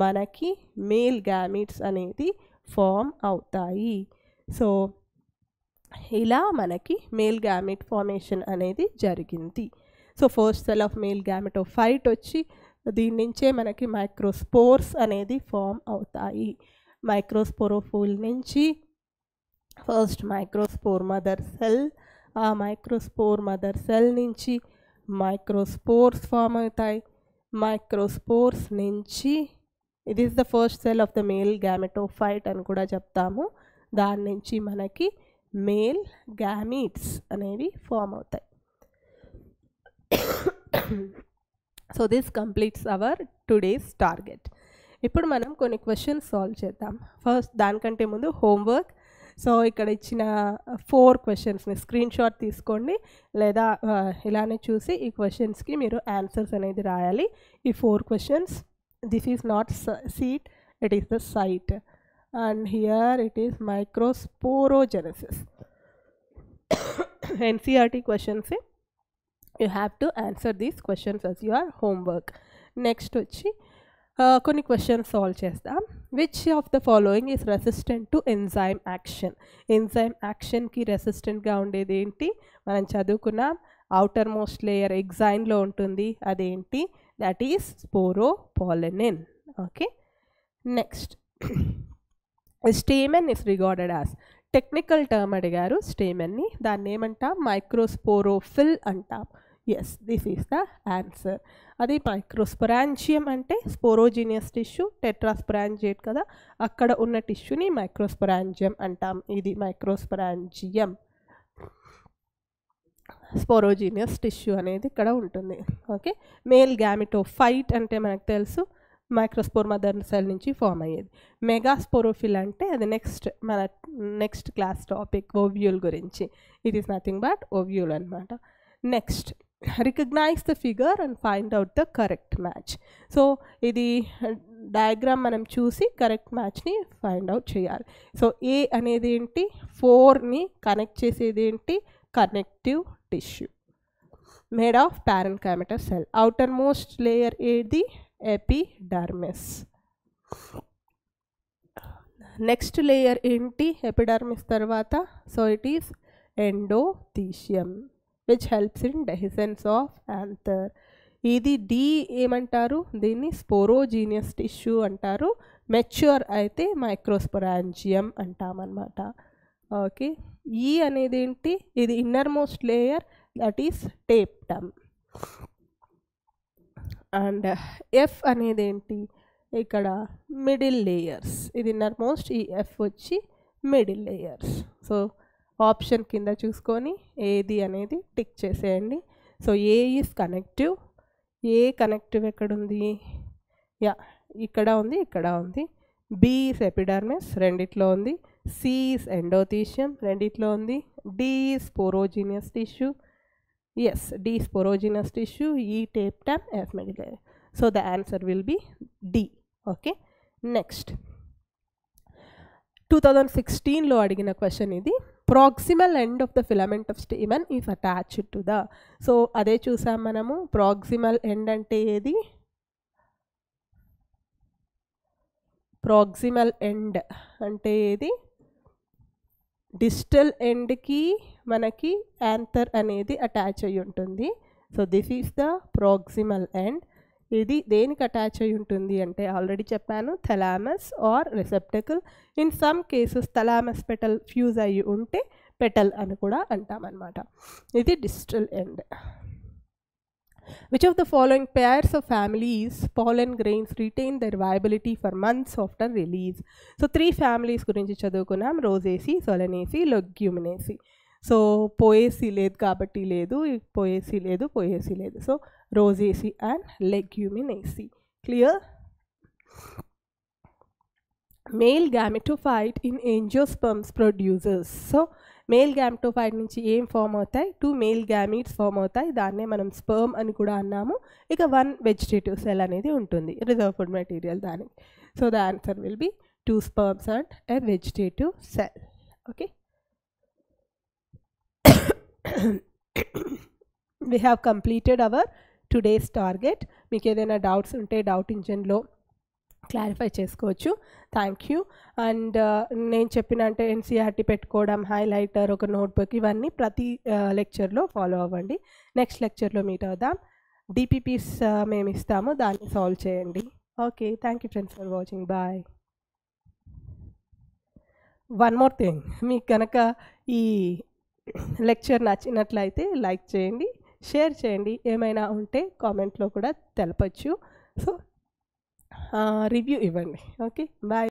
మనకి మేల్ గ్యామిట్స్ అనేది ఫామ్ అవుతాయి సో ఇలా మనకి మేల్ గ్యామిట్ ఫార్మేషన్ అనేది జరిగింది so first cell of male phyte వచ్చి దీని నుంచే మనకి మైక్రోస్పోర్స్ అనేది ఫామ్ అవుతాయి మైక్రోస్పోరోఫూల్ నుంచి ఫస్ట్ మైక్రోస్పోర్ మదర్ సెల్ ఆ మైక్రోస్పోర్ మదర్ సెల్ నుంచి మైక్రోస్పోర్స్ ఫామ్ అవుతాయి మైక్రోస్పోర్స్ నుంచి ఇది is the first cell of the male gametophyte అని కూడా చెప్తాము దాని నుంచి మనకి మేల్ గ్యామీట్స్ అనేవి ఫామ్ అవుతాయి so this completes our today's target ఇప్పుడు మనం కొన్ని క్వశ్చన్స్ సాల్వ్ చేద్దాం ఫస్ట్ దానికంటే ముందు హోంవర్క్ సో ఇక్కడ ఇచ్చిన ఫోర్ క్వశ్చన్స్ని స్క్రీన్ షాట్ తీసుకోండి లేదా ఇలానే చూసి ఈ క్వశ్చన్స్కి మీరు ఆన్సర్స్ అనేది రాయాలి ఈ four questions this is not seed it is the site and here it is microsporogenesis [COUGHS] ncrt question eh? you have to answer these questions as your homework next uh, konni questions solve chestam which of the following is resistant to enzyme action enzyme action ki resistant ga undedi enti manam outermost layer exine lo untundi adenti enti that is sporopollenin. Okay next stamen is regarded as technical term అడిగారు స్టేమెన్ని దాన్ని ఏమంటాం microsporophyll అంటాం yes this is the answer అది microsporangium అంటే స్పోరోజీనియస్ tissue టెట్రాస్పొరాన్జియేట్ కదా అక్కడ ఉన్న టిష్యూని మైక్రోస్పొరాన్జియం అంటాం ఇది మైక్రోస్పొరాన్జియం స్పోరోజీనియస్ టిష్యూ అనేది ఇక్కడ ఉంటుంది ఓకే మేల్ గ్యామిటో ఫైట్ అంటే మనకు తెలుసు మైక్రోస్పోర్ మదర్ సెల్ నుంచి ఫామ్ అయ్యేది మెగాస్పోరోఫిల్ అంటే అది నెక్స్ట్ మన నెక్స్ట్ క్లాస్ టాపిక్ ఓవ్యూల్ గురించి it is nothing but ovule అనమాట next recognize the figure and find out the correct match so ఇది డయాగ్రామ్ మనం చూసి కరెక్ట్ మ్యాచ్ని ఫైండ్ అవుట్ చేయాలి సో ఏ అనేది ఏంటి ఫోర్ని కనెక్ట్ చేసేది ఏంటి connective tissue made of parenchymatous cell. Outermost layer is the epidermis. Next layer ఏంటి ఎపిడర్మిస్ తర్వాత so it is endothecium which helps in dehiscence of anther ఇది డి ఏమంటారు దీన్ని స్పోరోజీనియస్ టిష్యూ అంటారు మెచ్యూర్ అయితే మైక్రోస్పొరాంజియం అంటామన్నమాట ఓకే ఈ అనేది ఏంటి ఇది inner most layer that is tapetum and F అనేది ఏంటి ఇక్కడ మిడిల్ లేయర్స్ ఇది ఇన్నర్ మోస్ట్ ఈ ఎఫ్ వచ్చి మిడిల్ లేయర్స్ సో ఆప్షన్ కింద చూసుకొని ఏది అనేది టిక్ చేసేయండి so A is connective A connective ఎక్కడ ఉంది యా ఇక్కడ ఉంది ఇక్కడ ఉంది బి ఈస్ ఎపిడర్మిస్ రెండిట్లో ఉంది సిఈస్ ఎండోతీషియం రెండిట్లో ఉంది D is sporogenous tissue yes D sporogenous tissue E tapetum F middle so the answer will be D okay next two thousand సిక్స్టీన్లో అడిగిన క్వశ్చన్ ఇది proximal end of the filament of stamen is attached to the సో అదే చూసాం మనము proximal end అంటే ఏది proximal end అంటే ఏది డిజిటల్ ఎండ్కి మనకి యాంథర్ అనేది అటాచ్ అయి ఉంటుంది so this is the proximal end ఇది దేనికి అటాచ్ అయి ఉంటుంది అంటే ఆల్రెడీ చెప్పాను thalamus or receptacle in some cases thalamus petal fuse అయ్యి ఉంటే పెటల్ అని కూడా అంటామన్నమాట ఇది digital end Which of the following pairs of families pollen grains retain their viability for months after release? So three families So chadukunam Rosaceae, Solanaceae, Leguminaceae. So Poaceae led kabatti ledu Poaceae ledu Poaceae ledu. So Rosaceae and Leguminaceae. Clear? Male gametophyte in angiosperms produces. So male gametophyte నుంచి ఏం form అవుతాయి two male gametes form అవుతాయి దాన్నే మనం sperm అని కూడా అన్నాము ఇక వన్ వెజిటేటివ్ సెల్ అనేది ఉంటుంది రిజర్వ్డ్ మెటీరియల్ దానికి so the answer will be two sperms and a vegetative cell okay we have completed our today's target మీకు ఏదైనా డౌట్స్ ఉంటే డౌట్ ఇంజన్లో క్లారిఫై చేసుకోవచ్చు థ్యాంక్ యూ అండ్ నేను చెప్పిన అంటే ఎన్సీఆర్టీ e పెట్టుకోవడం హైలైటర్ ఒక నోట్బుక్ ఇవన్నీ ప్రతి లెక్చర్లో uh, ఫాలో అవ్వండి నెక్స్ట్ లెక్చర్లో మీట్ అవుదాం డిపిపిస్ uh, మేము ఇస్తాము దాన్ని సాల్వ్ చేయండి okay thank you friends for watching bye one more thing మీకు కనుక ఈ లెక్చర్ నచ్చినట్లయితే లైక్ చేయండి షేర్ చేయండి ఏమైనా ఉంటే కామెంట్లో కూడా తెలపచ్చు so uh, review event. Okay, bye.